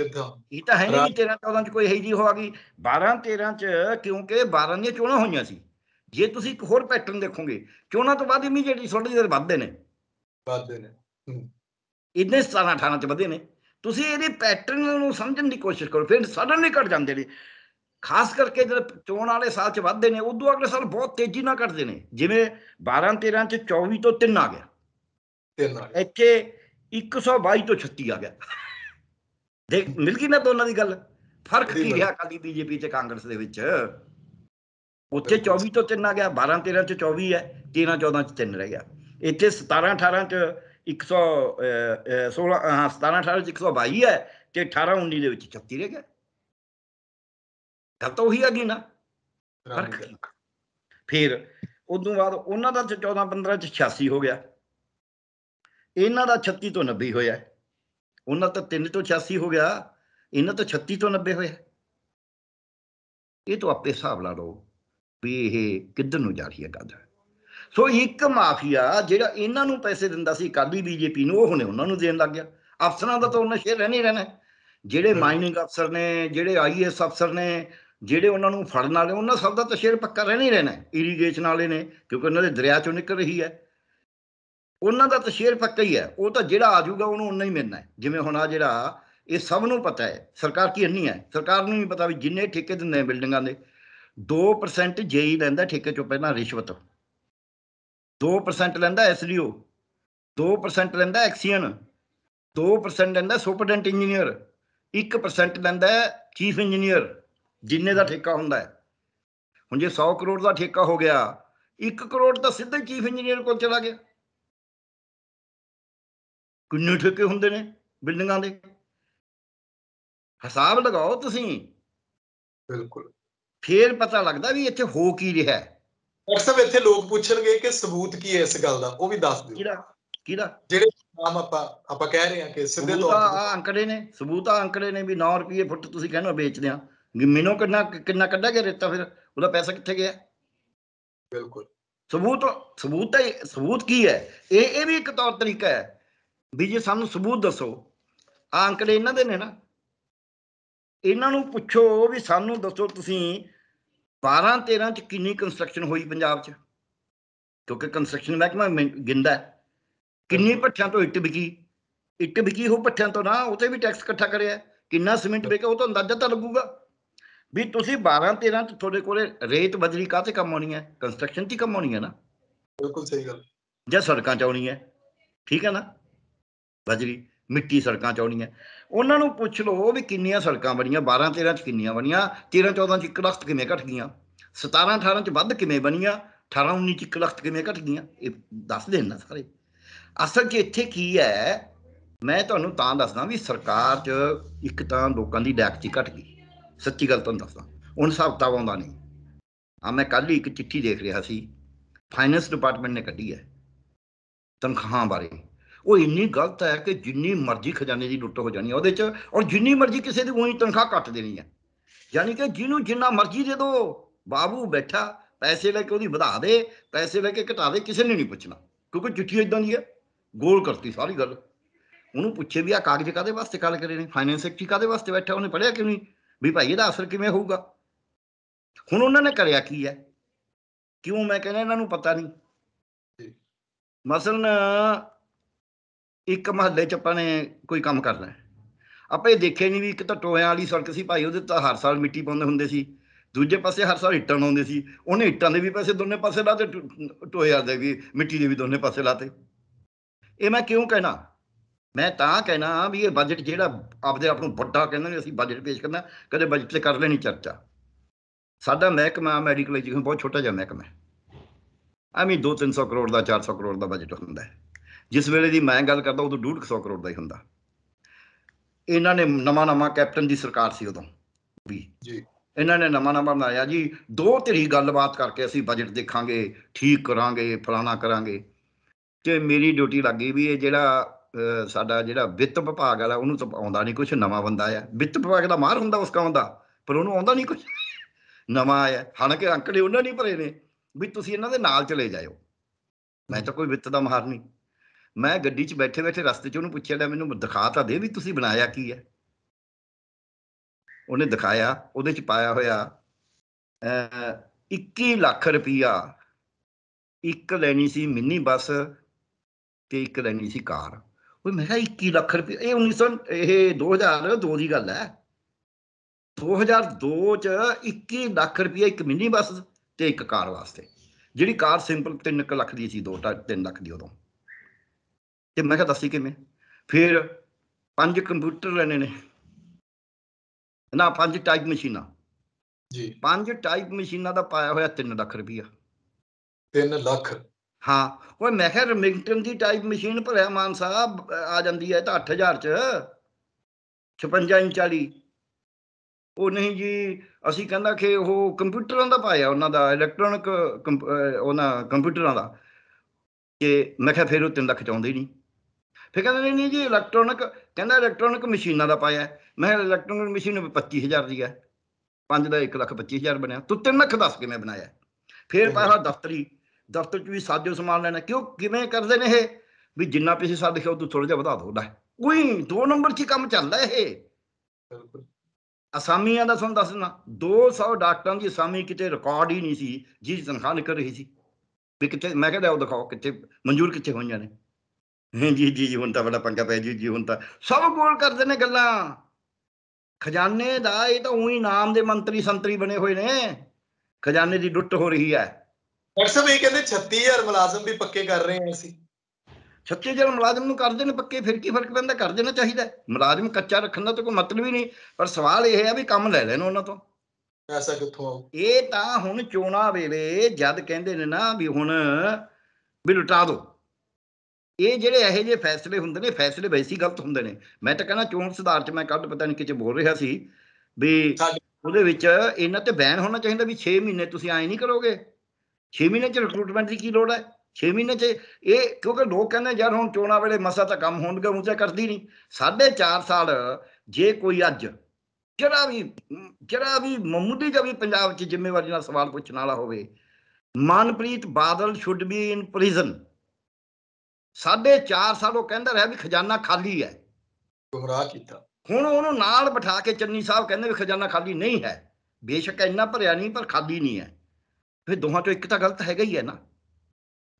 ਕਿੱਦਾਂ ਇਹ ਤਾਂ ਹੈ ਨਹੀਂ 13 14 'ਚ ਕੋਈ ਹੈ ਜੀ ਹੋ ਆ ਗਈ 12 13 'ਚ ਕਿਉਂਕਿ 12 ਦੀਆਂ ਚੋਣਾਂ ਹੋਈਆਂ ਸੀ ਜੇ ਤੁਸੀਂ ਇੱਕ ਹੋਰ ਪੈਟਰਨ ਦੇਖੋਗੇ ਚੋਣਾਂ ਤੋਂ ਬਾਅਦ ਇਮੀਡੀਏਟਲੀ ਛੋਟੇ ਜਿਹੇ ਵੱਧਦੇ ਨੇ ਵੱਧਦੇ ਨੇ ਇੰਨੇ 17 18 'ਚ ਵਧੇ ਨੇ ਤੁਸੀਂ ਇਹਦੇ ਪੈਟਰਨ ਨੂੰ ਸਮਝਣ ਦੀ ਕੋਸ਼ਿਸ਼ ਕਰੋ ਫਿਰ ਸਡਨਲੀ ਘਟ ਜਾਂਦੇ ਨੇ ਖਾਸ ਕਰਕੇ ਜਦ ਚੋਣ ਵਾਲੇ ਸਾਲ ਚ ਵੱਧਦੇ ਨੇ ਉਦੋਂ ਅਗਲੇ ਸਾਲ ਬਹੁਤ ਤੇਜ਼ੀ ਨਾਲ ਘਟਦੇ ਨੇ ਜਿਵੇਂ 12 13 ਚ 24 ਤੋਂ 3 ਆ ਗਿਆ 3 ਆ ਗਿਆ ਇੱਥੇ 122 ਤੋਂ 36 ਆ ਗਿਆ ਦੇਖ ਮਿਲ ਗਈ ਨਾ ਦੋਨਾਂ ਦੀ ਗੱਲ ਫਰਕ ਕੀ ਰਿਹਾ ਕਾਲੀ ਬੀਜੇਪੀ ਤੇ ਕਾਂਗਰਸ ਦੇ ਵਿੱਚ ਉੱਥੇ 24 ਤੋਂ 3 ਆ ਗਿਆ 12 13 ਚ 24 ਹੈ 13 14 ਚ 3 ਰਹਿ ਗਿਆ ਇੱਥੇ 17 18 ਚ 100 16 17 18 ਵਿੱਚ 122 ਹੈ ਤੇ 18 19 ਦੇ ਵਿੱਚ 34 ਰਹਿ ਗਿਆ ਗੱਲ ਤਾਂ ਉਹੀ ਆ ਗਈ ਨਾ ਫਿਰ ਉਦੋਂ ਬਾਅਦ ਉਹਨਾਂ ਦਾ 14 15 ਚ 86 ਹੋ ਗਿਆ ਇਹਨਾਂ ਦਾ 36 ਤੋਂ 90 ਹੋਇਆ ਉਹਨਾਂ ਤਾਂ 3 ਤੋਂ 86 ਹੋ ਗਿਆ ਇਹਨਾਂ ਤੋਂ 36 ਤੋਂ 90 ਹੋਇਆ ਇਹ ਤੋਂ ਆਪੇ ਹਿਸਾਬ ਲਾ ਲਓ ਵੀ ਇਹ ਕਿੱਧਰ ਨੂੰ ਜਾ ਰਹੀ ਹੈ ਗੱਲ ਸੋ ਇੱਕ ਮਾਫੀਆ ਜਿਹੜਾ ਇਹਨਾਂ ਨੂੰ ਪੈਸੇ ਦਿੰਦਾ ਸੀ ਕਾਦੀ ਬੀਜੇਪੀ ਨੂੰ ਉਹ ਹੁਣੇ ਉਹਨਾਂ ਨੂੰ ਦੇਣ ਲੱਗ ਗਿਆ ਅਫਸਰਾਂ ਦਾ ਤਾਂ ਉਹਨਾਂ ਸ਼ੇਰ ਨਹੀਂ ਰਹਿਣਾ ਜਿਹੜੇ ਮਾਈਨਿੰਗ ਅਫਸਰ ਨੇ ਜਿਹੜੇ ਆਈਐਸ ਅਫਸਰ e ਨੇ ਜਿਹੜੇ ਉਹਨਾਂ ਨੂੰ ਫੜਨ ਵਾਲੇ ਉਹਨਾਂ ਸਭ ਦਾ ਤਾਂ ਸ਼ੇਰ ਪੱਕਾ ਰਹਿ ਨਹੀਂ ਰਹਿਣਾ ਇਰੀਗੇਸ਼ਨ ਵਾਲੇ ਨੇ ਕਿਉਂਕਿ ਉਹਨਾਂ ਦੇ ਦਰਿਆ ਚੋਂ ਨਿਕਲ ਰਹੀ ਹੈ ਉਹਨਾਂ ਦਾ ਤਾਂ ਸ਼ੇਰ ਪੱਕਾ ਹੀ ਹੈ ਉਹ ਤਾਂ ਜਿਹੜਾ ਆ ਜਾਊਗਾ ਉਹਨੂੰ ਉਹਨਾਂ ਹੀ ਮਿਲਣਾ ਜਿਵੇਂ ਹੁਣ ਆ ਜਿਹੜਾ ਇਹ ਸਭ ਨੂੰ ਪਤਾ ਹੈ ਸਰਕਾਰ ਕੀ ਅੰਨੀ ਹੈ ਸਰਕਾਰ ਨੂੰ ਵੀ ਪਤਾ ਵੀ ਜਿੰਨੇ ਠੇਕੇ ਦਿੰਦੇ ਬਿਲਡਿੰਗਾਂ ਦੇ 2% ਜੇਈ ਲੈਂਦਾ ਠੇਕੇ ਚੋਂ ਪਹਿਲਾਂ ਰਿਸ਼ਵਤ 2% ਲੈਂਦਾ ਐਸਡੀਓ 2% ਲੈਂਦਾ ਐਕਸੀਅਨ 2% ਲੈਂਦਾ ਸੁਪਰਡੈਂਟ ਇੰਜੀਨੀਅਰ 1% ਲੈਂਦਾ ਚੀਫ ਇੰਜੀਨੀਅਰ ਜਿੰਨੇ ਦਾ ਠੇਕਾ ਹੁੰਦਾ ਹੈ ਹੁਣ ਜੇ 100 ਕਰੋੜ ਦਾ ਠੇਕਾ ਹੋ ਗਿਆ 1 ਕਰੋੜ ਤਾਂ ਸਿੱਧਾ ਚੀਫ ਇੰਜੀਨੀਅਰ ਕੋਲ ਚਲਾ ਗਿਆ ਕਿੰਨੇ ਠੇਕੇ ਹੁੰਦੇ ਨੇ ਬਿਲਡਿੰਗਾਂ ਦੇ ਹਿਸਾਬ ਲਗਾਓ ਤੁਸੀਂ ਬਿਲਕੁਲ ਫੇਰ ਪਤਾ ਲੱਗਦਾ ਵੀ ਇੱਥੇ ਹੋ ਕੀ ਰਿਹਾ ਹੈ ਡਾਕਟਰ ਸਾਹਿਬ ਇੱਥੇ ਲੋਕ ਪੁੱਛਣਗੇ ਕਿ ਸਬੂਤ ਕੀ ਹੈ ਇਸ ਗੱਲ ਦਾ ਉਹ ਵੀ ਦੱਸ ਦਿਓ ਕਿਹੜਾ ਕਿਹਦਾ ਜਿਹੜੇ ਨਾਮ ਆਪਾਂ ਆਪਾਂ ਕਹਿ ਰਹੇ ਹਾਂ ਕਿ ਸਿੱਧੇ ਤੌਰ ਤੇ ਆ ਅੰਕੜੇ ਨੇ ਸਬੂਤ ਆ ਅੰਕੜੇ ਨੇ ਵੀ 9 ਰੁਪਏ ਫੁੱਟ ਤੁਸੀਂ ਕਹਿੰਦੇ ਵੇਚਦੇ ਆ ਮੈਨੂੰ ਕਿੰਨਾ ਕਿੰਨਾ ਕੱਢਿਆ ਗਿਆ ਰੇਤਾ ਫਿਰ ਉਹਦਾ ਪੈਸਾ ਕਿੱਥੇ ਗਿਆ ਬਿਲਕੁਲ ਸਬੂਤ ਸਬੂਤ ਹੈ ਸਬੂਤ ਕੀ ਹੈ ਇਹ ਇਹ ਵੀ ਇੱਕ ਤੌਰ ਤਰੀਕਾ ਹੈ ਵੀ ਜੇ ਸਾਨੂੰ ਸਬੂਤ ਦੱਸੋ ਆ ਅੰਕੜੇ ਇਹਨਾਂ ਦੇ ਨੇ ਨਾ ਇਹਨਾਂ ਨੂੰ ਪੁੱਛੋ ਵੀ ਸਾਨੂੰ ਦੱਸੋ ਤੁਸੀਂ 12 13 ਚ ਕਿੰਨੀ ਕੰਸਟਰਕਸ਼ਨ ਹੋਈ ਪੰਜਾਬ ਚ ਕਿਉਂਕਿ ਕੰਸਟਰਕਸ਼ਨ ਮਹਿਕਮਾ ਗਿੰਦਾ ਕਿੰਨੀ ਪੱਠਿਆਂ ਤੋਂ ਇੱਟ ਵਿਕੀ ਇੱਟ ਵਿਕੀ ਹੋ ਪੱਠਿਆਂ ਤੋਂ ਨਾ ਉਹਤੇ ਵੀ ਟੈਕਸ ਇਕੱਠਾ ਕਰਿਆ ਕਿੰਨਾ ਸੀਮੈਂਟ ਵਿਕਿਆ ਉਹ ਤਾਂ ਅੰਦਾਜ਼ਾ ਤਾਂ ਲੱਗੂਗਾ ਵੀ ਤੁਸੀਂ 12 13 ਚ ਤੁਹਾਡੇ ਕੋਲੇ ਰੇਤ ਬਜਰੀ ਕਾਤੇ ਕੰਮ ਆਉਣੀ ਹੈ ਕੰਸਟਰਕਸ਼ਨ ਦੀ ਕੰਮ ਆਉਣੀ ਹੈ ਨਾ ਬਿਲਕੁਲ ਸਹੀ ਗੱਲ ਜਾਂ ਸੜਕਾਂ 'ਚ ਆਉਣੀ ਹੈ ਠੀਕ ਹੈ ਨਾ ਬਜਰੀ ਮਿੱਟੀ ਸੜਕਾਂ ਚਾਉਣੀਆਂ ਉਹਨਾਂ ਨੂੰ ਪੁੱਛ ਲਓ ਵੀ ਕਿੰਨੀਆਂ ਸੜਕਾਂ ਬਣੀਆਂ 12 13 ਚ ਕਿੰਨੀਆਂ ਬਣੀਆਂ 13 14 ਚ ਇੱਕ ਲਖਤ ਕਿਵੇਂ ਘਟ ਗਈਆਂ 17 18 ਚ ਵੱਧ ਕਿਵੇਂ ਬਣੀਆਂ 18 19 ਚ ਇੱਕ ਲਖਤ ਕਿਵੇਂ ਘਟ ਗਈਆਂ ਇਹ ਦੱਸ ਦੇਣਾ ਸਾਰੇ ਅਸਲ ਕਿ ਇੱਥੇ ਕੀ ਹੈ ਮੈਂ ਤੁਹਾਨੂੰ ਤਾਂ ਦੱਸਦਾ ਵੀ ਸਰਕਾਰ 'ਚ ਇੱਕ ਤਾਂ ਲੋਕਾਂ ਦੀ ਚ ਘਟ ਗਈ ਸੱਚੀ ਗੱਲ ਤੁਹਾਨੂੰ ਦੱਸਦਾ ਹੁਣ ਹਿਸਾਬ ਤਾਂ ਆਉਂਦਾ ਨਹੀਂ ਆ ਮੈਂ ਕੱਲ ਹੀ ਇੱਕ ਚਿੱਠੀ ਦੇਖ ਰਿਹਾ ਸੀ ਫਾਈਨੈਂਸ ਡਿਪਾਰਟਮੈਂਟ ਨੇ ਕੱਢੀ ਹੈ ਤਨਖਾਹਾਂ ਬਾਰੇ ਉਹ ਇੰਨੀ ਗਲਤ ਹੈ ਕਿ ਜਿੰਨੀ ਮਰਜ਼ੀ ਖਜ਼ਾਨੇ ਦੀ ਲੁੱਟ ਹੋ ਜਾਣੀ ਹੈ ਉਹਦੇ 'ਚ ਔਰ ਜਿੰਨੀ ਮਰਜ਼ੀ ਕਿਸੇ ਦੀ ਉਹੀ ਤਨਖਾਹ ਕੱਟ ਦੇਣੀ ਹੈ ਯਾਨੀ ਕਿ ਜਿਹਨੂੰ ਜਿੰਨਾ ਮਰਜ਼ੀ ਦੇ ਦੋ ਬਾਬੂ ਬੈਠਾ ਪੈਸੇ ਲੈ ਕੇ ਉਹਦੀ ਵਧਾ ਦੇ ਪੈਸੇ ਲੈ ਕੇ ਘਟਾ ਦੇ ਕਿਸੇ ਨੇ ਨਹੀਂ ਪੁੱਛਣਾ ਕਿਉਂਕਿ ਚਿੱਠੀ ਇਦਾਂ ਦੀ ਹੈ ਗੋਲ ਕਰਤੀ ਸਾਰੀ ਗੱਲ ਉਹਨੂੰ ਪੁੱਛੇ ਵੀ ਆ ਕਾਗਜ਼ ਕਾਦੇ ਵਾਸਤੇ ਕਾਲ ਕਰੇ ਨੇ ਫਾਈਨੈਂਸ ਸੈਕਟਰੀ ਕਾਦੇ ਵਾਸਤੇ ਬੈਠਾ ਉਹਨੇ ਪੜਿਆ ਕਿਉਂ ਨਹੀਂ ਵੀ ਭਾਈ ਇਹਦਾ ਅਸਰ ਕਿਵੇਂ ਹੋਊਗਾ ਹੁਣ ਉਹਨਾਂ ਨੇ ਕਰਿਆ ਕੀ ਹੈ ਕਿਉਂ ਮੈਂ ਕਹਿੰਦਾ ਇਹਨਾਂ ਨੂੰ ਪਤਾ ਨਹੀਂ ਮਸਲਨ ਇੱਕ ਮਹੱਲੇ 'ਚ ਆਪਾਂ ਨੇ ਕੋਈ ਕੰਮ ਕਰਨਾ ਆਪਾਂ ਇਹ ਦੇਖਿਆ ਨਹੀਂ ਵੀ ਇੱਕ ਤਾਂ ਟੋਇਆਂ ਵਾਲੀ ਸੜਕ ਸੀ ਭਾਈ ਉਹਦੇ ਤਾਂ ਹਰ ਸਾਲ ਮਿੱਟੀ ਪਾਉਂਦੇ ਹੁੰਦੇ ਸੀ ਦੂਜੇ ਪਾਸੇ ਹਰ ਸਾਲ ਇੱਟਾਂ ਲਾਉਂਦੇ ਸੀ ਉਹਨੇ ਇੱਟਾਂ ਦੇ ਵੀ ਪੈਸੇ ਦੋਨੇ ਪਾਸੇ ਲਾਤੇ ਟੋਇਆ ਦੇ ਵੀ ਮਿੱਟੀ ਦੇ ਵੀ ਦੋਨੇ ਪਾਸੇ ਲਾਤੇ ਇਹ ਮੈਂ ਕਿਉਂ ਕਹਿਣਾ ਮੈਂ ਤਾਂ ਕਹਿਣਾ ਵੀ ਇਹ ਬਜਟ ਜਿਹੜਾ ਆਪਦੇ ਆਪ ਨੂੰ ਵੱਡਾ ਕਹਿੰਦੇ ਨੇ ਅਸੀਂ ਬਜਟ ਪੇਸ਼ ਕਰਨਾ ਕਦੇ ਬਜਟ ਤੇ ਕਰ ਲੈਣੀ ਚਰਚਾ ਸਾਡਾ ਮਹਿਕਮਾ ਮੈਡੀਕਲ ਐਜੂਕੇਸ਼ਨ ਬਹੁਤ ਛੋਟਾ ਜਿਹਾ ਮਹਿਕਮਾ ਹੈ ਆਮੀ 2-300 ਕਰੋੜ ਦਾ 400 ਕਰੋੜ ਦਾ ਬਜਟ ਹੁੰਦਾ ਹੈ ਜਿਸ ਵੇਲੇ ਦੀ ਮੈਂ ਗੱਲ ਕਰਦਾ ਉਦੋਂ 100 ਕਰੋੜ ਦਾ ਹੀ ਹੁੰਦਾ ਇਹਨਾਂ ਨੇ ਨਵਾਂ ਨਵਾਂ ਕੈਪਟਨ ਦੀ ਸਰਕਾਰ ਸੀ ਉਦੋਂ ਵੀ ਜੀ ਇਹਨਾਂ ਨੇ ਨਵਾਂ ਨਵਾਂ ਬਣਾਇਆ ਜੀ ਦੋ ਤਰੀ ਗੱਲਬਾਤ ਕਰਕੇ ਅਸੀਂ ਬਜਟ ਦੇਖਾਂਗੇ ਠੀਕ ਕਰਾਂਗੇ ਫਲਾਣਾ ਕਰਾਂਗੇ ਤੇ ਮੇਰੀ ਡਿਊਟੀ ਲੱਗੀ ਵੀ ਇਹ ਜਿਹੜਾ ਸਾਡਾ ਜਿਹੜਾ ਵਿੱਤ ਵਿਭਾਗ ਵਾਲਾ ਉਹਨੂੰ ਤਾਂ ਆਉਂਦਾ ਨਹੀਂ ਕੁਝ ਨਵਾਂ ਬੰਦਾ ਆ ਵਿੱਤ ਵਿਭਾਗ ਦਾ ਮਾਰ ਹੁੰਦਾ ਉਸ ਕੰਮ ਦਾ ਪਰ ਉਹਨੂੰ ਆਉਂਦਾ ਨਹੀਂ ਕੁਝ ਨਵਾਂ ਆਇਆ ਹਾਲਾਂਕਿ ਅੰਕੜੇ ਉਹਨਾਂ ਨਹੀਂ ਭਰੇ ਨੇ ਵੀ ਤੁਸੀਂ ਇਹਨਾਂ ਦੇ ਨਾਲ ਚਲੇ ਜਾਇਓ ਮੈਂ ਤਾਂ ਕੋਈ ਵਿੱਤ ਦਾ ਮਾਹਰ ਨਹੀਂ ਮੈਂ ਗੱਡੀ 'ਚ ਬੈਠੇ ਬੈਠੇ ਰਸਤੇ 'ਚ ਉਹਨੂੰ ਪੁੱਛਿਆ ਲੈ ਮੈਨੂੰ ਦਿਖਾ ਤਾਂ ਦੇ ਵੀ ਤੁਸੀਂ ਬਣਾਇਆ ਕੀ ਹੈ ਉਹਨੇ ਦਿਖਾਇਆ ਉਹਦੇ 'ਚ ਪਾਇਆ ਹੋਇਆ 21 ਲੱਖ ਰੁਪਇਆ ਇੱਕ ਲੈਣੀ ਸੀ ਮਿੰਨੀ ਬੱਸ ਤੇ ਇੱਕ ਲੈਣੀ ਸੀ ਕਾਰ ਉਹ ਮੈਂ ਕਿਹਾ 21 ਲੱਖ ਰੁਪਏ ਇਹ 1900 ਇਹ 2002 ਦੀ ਗੱਲ ਹੈ 2002 ਚ 21 ਲੱਖ ਰੁਪਏ ਇੱਕ ਮਿੰਨੀ ਬੱਸ ਤੇ ਇੱਕ ਕਾਰ ਵਾਸਤੇ ਜਿਹੜੀ ਕਾਰ ਸਿੰਪਲ 3 ਲੱਖ ਦੀ ਸੀ 2 3 ਲੱਖ ਦੀ ਉਦੋਂ ਤੇ ਮੈਂ ਕਿਹਾ ਦੱਸੀ ਕਿਵੇਂ ਫਿਰ ਪੰਜ ਕੰਪਿਊਟਰ ਲੈਣੇ ਨੇ ਨਾ ਪੰਜ ਟਾਈਪ ਮਸ਼ੀਨਾਂ ਜੀ ਪੰਜ ਟਾਈਪ ਮਸ਼ੀਨਾਂ ਦਾ ਪਾਇਆ ਹੋਇਆ 3 ਲੱਖ ਰੁਪਇਆ 3 ਲੱਖ ਹਾਂ ਓਏ ਮੈਂ ਕਿਹਾ ਰਮਿੰਗਟਨ ਦੀ ਟਾਈਪ ਮਸ਼ੀਨ ਭਰਿਆ ਮਾਨ ਸਾਹਿਬ ਆ ਜਾਂਦੀ ਹੈ ਤਾਂ 8000 ਚ 56 ਇੰਚ ਵਾਲੀ ਉਹ ਨਹੀਂ ਜੀ ਅਸੀਂ ਕਹਿੰਦਾ ਕਿ ਉਹ ਕੰਪਿਊਟਰਾਂ ਦਾ ਪਾਇਆ ਉਹਨਾਂ ਦਾ ਇਲੈਕਟ੍ਰੋਨਿਕ ਉਹਨਾਂ ਕੰਪਿਊਟਰਾਂ ਦਾ ਕਿ ਮੈਂ ਕਿਹਾ ਫਿਰ ਉਹ 3 ਲੱਖ ਚਾਹੁੰਦੇ ਨਹੀਂ ਫਿਰ ਕਹਿੰਦੇ ਨਹੀਂ ਜੀ ਇਲੈਕਟ੍ਰੋਨਿਕ ਕਹਿੰਦਾ ਇਲੈਕਟ੍ਰੋਨਿਕ ਮਸ਼ੀਨਾਂ ਦਾ ਪਾਇਆ ਮੈਂ ਕਿਹਾ ਇਲੈਕਟ੍ਰੋਨਿਕ ਮਸ਼ੀਨ 25000 ਦੀ ਹੈ 5 ਦਾ 125000 ਬਣਿਆ ਤੂੰ 3 ਲੱਖ ਦੱਸ ਕਿਵੇਂ ਬਣਾਇਆ ਫਿਰ ਪਾਇਆ ਦਫ਼ਤਰੀ ਦਫ਼ਤਰ 'ਚ ਵੀ ਸਾਜੋ ਸਮਾਨ ਲੈਣਾ ਕਿਉਂ ਕਿਵੇਂ ਕਰਦੇ ਨੇ ਇਹ ਵੀ ਜਿੰਨਾ ਪਿੱਛੇ ਸਾ ਲਿਖਿਆ ਤੂੰ ਥੋੜਾ ਜਿਹਾ ਵਧਾ ਦੋ ਦੋਦਾ ਕੋਈ ਦੋ ਨੰਬਰ 'ਚ ਕੰਮ ਚੱਲਦਾ ਇਹ ਬਿਲਕੁਲ ਅਸਾਮੀਆਂ ਦਾ ਤੁਹਾਨੂੰ ਦੱਸਣਾ 200 ਡਾਕਟਰਾਂ ਦੀ ਅਸਾਮੀ ਕਿਤੇ ਰਿਕਾਰਡ ਹੀ ਨਹੀਂ ਸੀ ਜੀ ਤਨਖਾਹ ਨਿਕਲ ਰਹੀ ਸੀ ਵੀ ਕਿਤੇ ਮੈਂ ਕਹਿੰਦਾ ਉਹ ਦਿਖਾਓ ਕਿਤੇ ਮਨਜ਼ੂਰ ਕਿਤੇ ਹੋਈਆਂ ਨੇ ਜੀ ਜੀ ਜੀ ਹੁਣ ਤਾਂ ਬੜਾ ਪੰਗਾ ਪੈ ਜੀ ਜੀ ਹੁਣ ਤਾਂ ਸਭ ਕੋਲ ਕਰਦੇ ਨੇ ਗੱਲਾਂ ਖਜ਼ਾਨੇ ਦਾ ਇਹ ਤਾਂ ਉਹੀ ਨਾਮ ਦੇ ਮੰਤਰੀ ਸੰਤਰੀ ਬਣੇ ਹੋਏ ਨੇ ਖਜ਼ਾਨੇ ਦੀ ਡੁੱਟ ਹੋ ਰਹੀ ਹੈ ਡਾਕਟਰ ਸਾਹਿਬ ਇਹ ਕਹਿੰਦੇ 36000 ਮੁਲਾਜ਼ਮ ਵੀ ਪੱਕੇ ਕਰ ਰਹੇ ਆ ਅਸੀਂ 36000 ਮੁਲਾਜ਼ਮ ਨੂੰ ਕਰਦੇ ਨੇ ਪੱਕੇ ਫਿਰ ਕੀ ਫਰਕ ਪੈਂਦਾ ਕਰ ਦੇਣਾ ਚਾਹੀਦਾ ਮੁਲਾਜ਼ਮ ਕੱਚਾ ਰੱਖਣ ਦਾ ਤਾਂ ਕੋਈ ਮਤਲਬ ਹੀ ਨਹੀਂ ਪਰ ਸਵਾਲ ਇਹ ਹੈ ਵੀ ਕੰਮ ਲੈ ਲੈਣ ਉਹਨਾਂ ਤੋਂ ਐਸਾ ਕਿੱਥੋਂ ਆਉ ਇਹ ਤਾਂ ਹੁਣ ਚੋਣਾ ਵੇਲੇ ਜਦ ਕਹਿੰਦੇ ਨੇ ਨਾ ਵੀ ਹੁਣ ਵੀ ਲੁਟਾ ਦੋ ਇਹ ਜਿਹੜੇ ਇਹੋ ਜਿਹੇ ਫੈਸਲੇ ਹੁੰਦੇ ਨੇ ਫੈਸਲੇ ਵੈਸੀ ਗਲਤ ਹੁੰਦੇ ਨੇ ਮੈਂ ਤਾਂ ਕਹਿੰਦਾ ਚੋਣ ਸੁਧਾਰ ਚ ਮੈਂ ਕੱਲ ਪਤਾ ਨਹੀਂ ਕਿਤੇ ਬੋਲ ਰਿਹਾ ਸੀ ਵੀ ਉਹਦੇ ਵਿੱਚ ਇਹਨਾਂ ਤੇ ਬੈਨ ਹੋਣਾ ਚਾਹੀਦਾ ਵੀ 6 ਮਹੀਨੇ ਤੁਸੀਂ ਐ ਨਹੀਂ ਕਰੋਗੇ 6 ਮਹੀਨੇ ਚ ਰਿਕਰੂਟਮੈਂਟ ਦੀ ਕੀ ਲੋੜ ਹੈ 6 ਮਹੀਨੇ ਚ ਇਹ ਕਿਉਂਕਿ ਲੋਕ ਕਹਿੰਦੇ ਯਾਰ ਹੁਣ ਚੋਣਾਂ ਵੇਲੇ ਮਸਾ ਤਾਂ ਕੰਮ ਹੋਣਗੇ ਉਹ ਤਾਂ ਕਰਦੀ ਨਹੀਂ 4.5 ਸਾਲ ਜੇ ਕੋਈ ਅੱਜ ਜਿਹੜਾ ਵੀ ਜਿਹੜਾ ਵੀ ਮਮੂਦੀ ਜਿਹਾ ਵੀ ਪੰਜਾਬ 'ਚ ਜ਼ਿੰਮੇਵਾਰੀ ਨਾਲ ਸਵਾਲ ਪੁੱਛਣ ਵਾਲਾ ਹੋਵੇ Manpreet Badal should be in prison 4 ਸਾਲ ਉਹ ਕਹਿੰਦਾ ਰਿਹਾ ਵੀ ਖਜ਼ਾਨਾ ਖਾਲੀ ਹੈ ਗੁੰਮਰਾਹ ਕੀਤਾ ਹੁਣ ਉਹਨੂੰ ਨਾਲ ਬਿਠਾ ਕੇ ਚੰਨੀ ਸਾਹਿਬ ਕਹਿੰਦੇ ਵੀ ਖਜ਼ਾਨਾ ਖਾਲੀ ਨਹੀਂ ਹੈ ਬੇਸ਼ੱਕ ਇੰਨਾ ਭਰਿਆ ਨਹੀਂ ਪਰ ਖਾਲੀ ਨਹੀਂ ਹੈ ਫਿਰ ਦੋਹਾਂ ਚੋਂ ਇੱਕ ਤਾਂ ਗਲਤ ਹੈਗਾ ਹੀ ਹੈ ਨਾ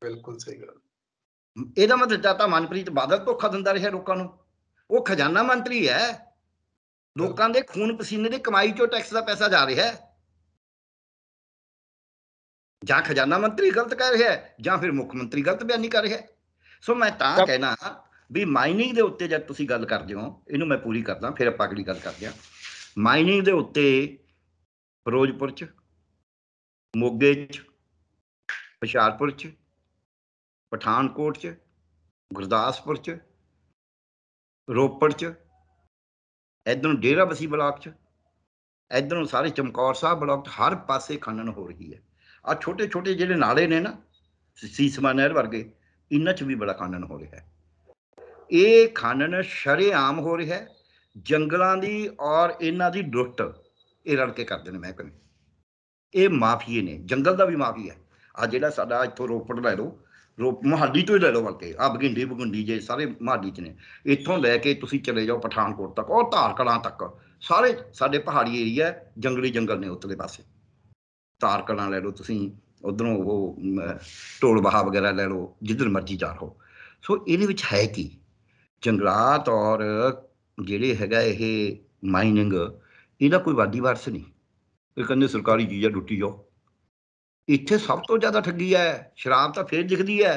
ਬਿਲਕੁਲ ਸਹੀ ਗੱਲ ਇਹਦਾ ਮਤਲਬ ਜਾਂ ਤਾਂ ਮਨਪ੍ਰੀਤ ਬਾਦਲ ਧੋਖਾ ਦਿੰਦਾ ਰਿਹਾ ਲੋਕਾਂ ਨੂੰ ਉਹ ਖਜ਼ਾਨਾ ਮੰਤਰੀ ਹੈ ਲੋਕਾਂ ਦੇ ਖੂਨ ਪਸੀਨੇ ਦੀ ਕਮਾਈ ਚੋਂ ਟੈਕਸ ਦਾ ਪੈਸਾ ਜਾ ਰਿਹਾ ਹੈ ਜਾਂ ਖਜ਼ਾਨਾ ਮੰਤਰੀ ਗਲਤ ਕਹਿ ਰਿਹਾ ਹੈ ਜਾਂ ਫਿਰ ਮੁੱਖ ਮੰਤਰੀ ਗਲਤ ਬਿਆਨੀ ਕਰ ਰਿਹਾ ਹੈ ਸੋ ਮੈਂ ਤਾਂ ਕਹਿਣਾ ਵੀ ਮਾਈਨਿੰਗ ਦੇ ਉੱਤੇ ਜਦ ਤੁਸੀਂ ਗੱਲ ਕਰਦੇ ਹੋ ਇਹਨੂੰ ਮੈਂ ਪੂਰੀ ਕਰਦਾ ਫਿਰ ਆਪਾਂ ਅਗਲੀ ਗੱਲ ਕਰਦੇ ਆ ਮਾਈਨਿੰਗ ਦੇ ਉੱਤੇ ਫਿਰੋਜ਼ਪੁਰ ਚ ਮੋਗੇ ਚ ਹੁਸ਼ਿਆਰਪੁਰ ਚ ਪਠਾਨਕੋਟ ਚ ਗੁਰਦਾਸਪੁਰ ਚ ਰੋਪੜ ਚ ਇਧਰੋਂ ਡੇਰਾ ਬਸੀ ਬਲਾਕ ਚ ਇਧਰੋਂ ਸਾਰੇ ਚਮਕੌਰ ਸਾਹਿਬ ਬਲਾਕ ਹਰ ਪਾਸੇ ਖੰਡਨ ਹੋ ਰਹੀ ਹੈ ਆ ਛੋਟੇ ਛੋਟੇ ਜਿਹੜੇ ਨਾਲੇ ਨੇ ਨਾ ਸੀਸਮਾ ਨਹਿਰ ਵਰਗੇ ਇਨਾਂ 'ਚ ਵੀ ਬੜਾ ਖਾਨਨ ਹੋ ਰਿਹਾ ਹੈ ਇਹ ਖਾਨਨ ਆਮ ਹੋ ਰਿਹਾ ਹੈ ਜੰਗਲਾਂ ਦੀ ਔਰ ਇਹਨਾਂ ਦੀ ਡੁੱਟ ਇਹ ਰਲ ਕੇ ਕਰਦੇ ਨੇ ਮਹਿਕਮੇ ਇਹ ਮਾਫੀਏ ਨੇ ਜੰਗਲ ਦਾ ਵੀ ਮਾਫੀਆ ਹੈ ਆ ਜਿਹੜਾ ਸਾਡਾ ਇੱਥੋਂ ਰੋਪੜ ਲੈ ਲਓ ਰੋਪ ਮਹਾਲੀ ਤੋਂ ਹੀ ਲੈ ਲਓ ਵਰਤੇ ਆ ਬਗਿੰਡੀ ਬਗੁੰਡੀ ਜੇ ਸਾਰੇ ਮਹਾਲੀ ਚ ਨੇ ਇੱਥੋਂ ਲੈ ਕੇ ਤੁਸੀਂ ਚਲੇ ਜਾਓ ਪਠਾਨਕੋਟ ਤੱਕ ਔਰ ਧਾਰਕਲਾਂ ਤੱਕ ਸਾਰੇ ਸਾਡੇ ਪਹਾੜੀ ਏਰੀਆ ਜੰਗਲੀ ਜੰਗਲ ਨੇ ਉੱਤਲੇ ਪਾਸੇ ਧਾਰਕਲਾਂ ਲੈ ਲਓ ਤੁਸੀਂ ਉਧਰੋਂ ਉਹ ਢੋਲ ਬਹਾ ਵਗੈਰਾ ਲੈ ਲਓ ਜਿੱਧਰ ਮਰਜ਼ੀ ਜਾ ਰਹੋ ਸੋ ਇਹਦੇ ਵਿੱਚ ਹੈ ਕੀ ਜੰਗਲਾਤ ਔਰ ਜਿਹੜੇ ਹੈਗਾ ਇਹ ਮਾਈਨਿੰਗ ਇਹਦਾ ਕੋਈ ਵਾਦੀ ਵਾਰਸ ਨਹੀਂ ਇਹ ਕੰਨੇ ਸਰਕਾਰੀ ਚੀਜ਼ ਆ ਡੁੱਟੀ ਜੋ ਇੱਥੇ ਸਭ ਤੋਂ ਜ਼ਿਆਦਾ ਠੱਗੀ ਹੈ ਸ਼ਰਾਬ ਤਾਂ ਫੇਰ ਦਿਖਦੀ ਹੈ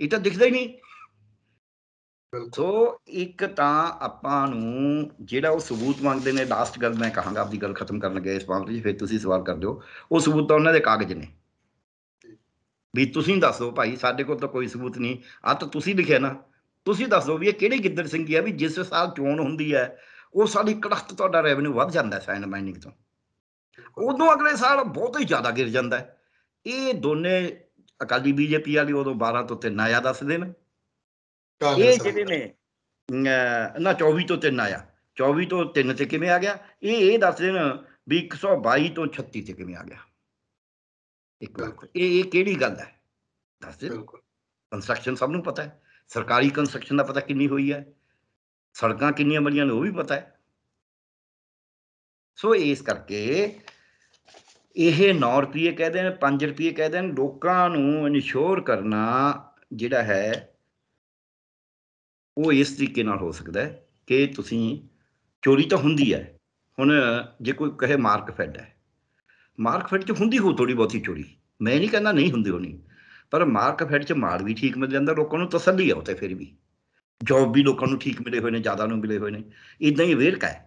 ਇਹ ਤਾਂ ਦਿਖਦਾ ਹੀ ਨਹੀਂ ਸੋ ਇੱਕ ਤਾਂ ਆਪਾਂ ਨੂੰ ਜਿਹੜਾ ਉਹ ਸਬੂਤ ਮੰਗਦੇ ਨੇ ਲਾਸਟ ਗੱਲ ਮੈਂ ਕਹਾਂਗਾ ਆਪਦੀ ਗੱਲ ਖਤਮ ਕਰਨ ਲੱਗੇ ਇਸ ਪਾਸੇ ਫਿਰ ਤੁਸੀਂ ਸਵਾਲ ਕਰ ਦਿਓ ਉਹ ਸਬੂਤ ਤਾਂ ਉਹਨਾਂ ਦੇ ਕਾਗਜ਼ ਨੇ ਵੀ ਤੁਸੀਂ ਦੱਸੋ ਭਾਈ ਸਾਡੇ ਕੋਲ ਤਾਂ ਕੋਈ ਸਬੂਤ ਨਹੀਂ ਆ ਤਾਂ ਤੁਸੀਂ ਲਿਖਿਆ ਨਾ ਤੁਸੀਂ ਦੱਸੋ ਵੀ ਇਹ ਕਿਹੜੇ ਗਿੱਦੜ ਸਿੰਘੀ ਆ ਵੀ ਜਿਸ ਸਾਲ ਚੋਣ ਹੁੰਦੀ ਹੈ ਉਹ ਸਾਡੀ ਕੜਖਤ ਤੁਹਾਡਾ ਰੈਵਨਿਊ ਵੱਧ ਜਾਂਦਾ ਸਾਈਨ ਮਾਈਨਿੰਗ ਤੋਂ ਉਦੋਂ ਅਗਲੇ ਸਾਲ ਬਹੁਤ ਹੀ ਜ਼ਿਆਦਾ ਗਿਰ ਜਾਂਦਾ ਹੈ ਇਹ ਦੋਨੇ ਅਕਾਲੀ ਬੀਜੇਪੀ ਵਾਲੀ ਉਦੋਂ 12 ਤੋਂ 3 ਆਇਆ ਦੱਸਦੇ ਨੇ ਇਹ ਜਿਹੜੇ ਨੇ ਨਾ 24 ਤੋਂ 3 ਆਇਆ 24 ਤੋਂ 3 ਤੇ ਕਿਵੇਂ ਆ ਗਿਆ ਇਹ ਇਹ ਦੱਸਦੇ ਨੇ ਵੀ 122 ਤੋਂ 36 ਤੇ ਕਿਵੇਂ ਆ ਗਿਆ ਇੱਕ ਲੱਖ ਇਹ ਇਹ ਕਿਹੜੀ ਗੱਲ ਹੈ ਦੱਸ ਦੇ ਕੰਸਟਰਕਸ਼ਨ ਸਭ ਨੂੰ ਪਤਾ ਹੈ ਸਰਕਾਰੀ ਕੰਸਟਰਕਸ਼ਨ ਦਾ ਪਤਾ ਕਿੰਨੀ ਹੋਈ ਹੈ ਸੜਕਾਂ ਕਿੰਨੀਆਂ ਬਣੀਆਂ ਨੇ ਉਹ ਵੀ ਪਤਾ ਹੈ ਸੋ ਇਸ ਕਰਕੇ ਇਹ 9 ਰੁਪਏ ਕਹਦੇ ਨੇ 5 ਰੁਪਏ ਕਹਦੇ ਨੇ ਲੋਕਾਂ ਨੂੰ ਇਨਸ਼ੋਰ ਕਰਨਾ ਜਿਹੜਾ ਹੈ ਉਹ ਇਸ ਤਰੀਕੇ ਨਾਲ ਹੋ ਸਕਦਾ ਹੈ ਕਿ ਤੁਸੀਂ ਚੋਰੀ ਤਾਂ ਹੁੰਦੀ ਹੈ ਹੁਣ ਜੇ ਕੋਈ ਕਹੇ ਮਾਰਕ ਫੈਡ ਹੈ ਮਾਰਕਫੈਟ 'ਚ ਹੁੰਦੀ ਹੋ ਥੋੜੀ ਬਹੁਤੀ ਚੋਰੀ ਮੈਂ ਨਹੀਂ ਕਹਿੰਦਾ ਨਹੀਂ ਹੁੰਦੀ ਹੋਣੀ ਪਰ ਮਾਰਕਫੈਟ 'ਚ ਮਾਰ ਵੀ ਠੀਕ ਮਿਲ ਜਾਂਦਾ ਲੋਕਾਂ ਨੂੰ ਤਸੱਲੀ ਆ ਉਤੇ ਫਿਰ ਵੀ ਜੌਬ ਵੀ ਲੋਕਾਂ ਨੂੰ ਠੀਕ ਮਿਲੇ ਹੋਏ ਨੇ ਜ਼ਿਆਦਾ ਨੂੰ ਮਿਲੇ ਹੋਏ ਨੇ ਇਦਾਂ ਹੀ ਵੇਰਕਾ ਹੈ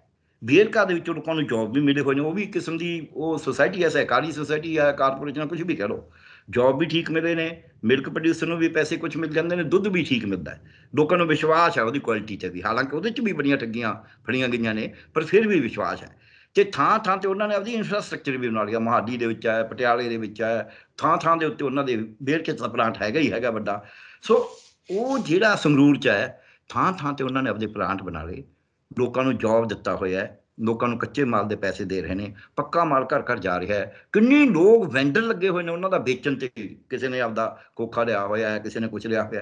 ਵੇਰਕਾ ਦੇ ਵਿੱਚ ਲੋਕਾਂ ਨੂੰ ਜੌਬ ਵੀ ਮਿਲੇ ਹੋਏ ਨੇ ਉਹ ਵੀ ਕਿਸਮ ਦੀ ਉਹ ਸੋਸਾਇਟੀ ਐ ਸਹਿਕਾਰੀ ਸੋਸਾਇਟੀ ਆ ਕਾਰਪੋਰੇਸ਼ਨ ਕੁਝ ਵੀ ਕਹੋ ਜੌਬ ਵੀ ਠੀਕ ਮਿਲੇ ਨੇ ਮਿਲਕ ਪ੍ਰੋਡਿਊਸਰ ਨੂੰ ਵੀ ਪੈਸੇ ਕੁਝ ਮਿਲ ਜਾਂਦੇ ਨੇ ਦੁੱਧ ਵੀ ਠੀਕ ਮਿਲਦਾ ਹੈ ਲੋਕਾਂ ਨੂੰ ਵਿਸ਼ਵਾਸ ਹੈ ਉਹਦੀ ਕੁਆਲਿਟੀ ਤੇ ਵੀ ਹਾਲਾਂਕਿ ਉਹਦੇ 'ਚ ਵੀ ਬੜੀਆਂ ਠੱਗੀਆਂ ਫੜੀਆਂ ਗਈਆਂ ਨੇ ਪਰ ਫਿਰ ਵੀ ਵਿਸ਼ਵਾਸ ਹੈ ਤੇ ਥਾਂ ਥਾਂ ਤੇ ਉਹਨਾਂ ਨੇ ਆਪਣੀ ਇਨਫਰਾਸਟ੍ਰਕਚਰ ਵੀ ਬਣਾ ਲਿਆ ਮਹਾਦੀ ਦੇ ਵਿੱਚ ਹੈ ਪਟਿਆਲੇ ਦੇ ਵਿੱਚ ਹੈ ਥਾਂ ਥਾਂ ਦੇ ਉੱਤੇ ਉਹਨਾਂ ਦੇ ਬੇਰ ਕੇ ਪਲਾਂਟ ਹੈਗਾ ਹੀ ਹੈਗਾ ਵੱਡਾ ਸੋ ਉਹ ਜਿਹੜਾ ਸੰਗਰੂਰ ਚ ਹੈ ਥਾਂ ਥਾਂ ਤੇ ਉਹਨਾਂ ਨੇ ਆਪਦੇ ਪਲਾਂਟ ਬਣਾ ਲਏ ਲੋਕਾਂ ਨੂੰ ਜੌਬ ਦਿੱਤਾ ਹੋਇਆ ਹੈ ਲੋਕਾਂ ਨੂੰ ਕੱਚੇ ਮਾਲ ਦੇ ਪੈਸੇ ਦੇ ਰਹੇ ਨੇ ਪੱਕਾ ਮਾਲ ਘਰ ਘਰ ਜਾ ਰਿਹਾ ਹੈ ਕਿੰਨੇ ਲੋਕ ਵੈਂਡਰ ਲੱਗੇ ਹੋਏ ਨੇ ਉਹਨਾਂ ਦਾ ਵੇਚਣ ਤੇ ਕਿਸੇ ਨੇ ਆਪਦਾ ਕੋਖਾ ਲਿਆ ਹੋਇਆ ਹੈ ਕਿਸੇ ਨੇ ਕੁਝ ਲਿਆ ਹੋਇਆ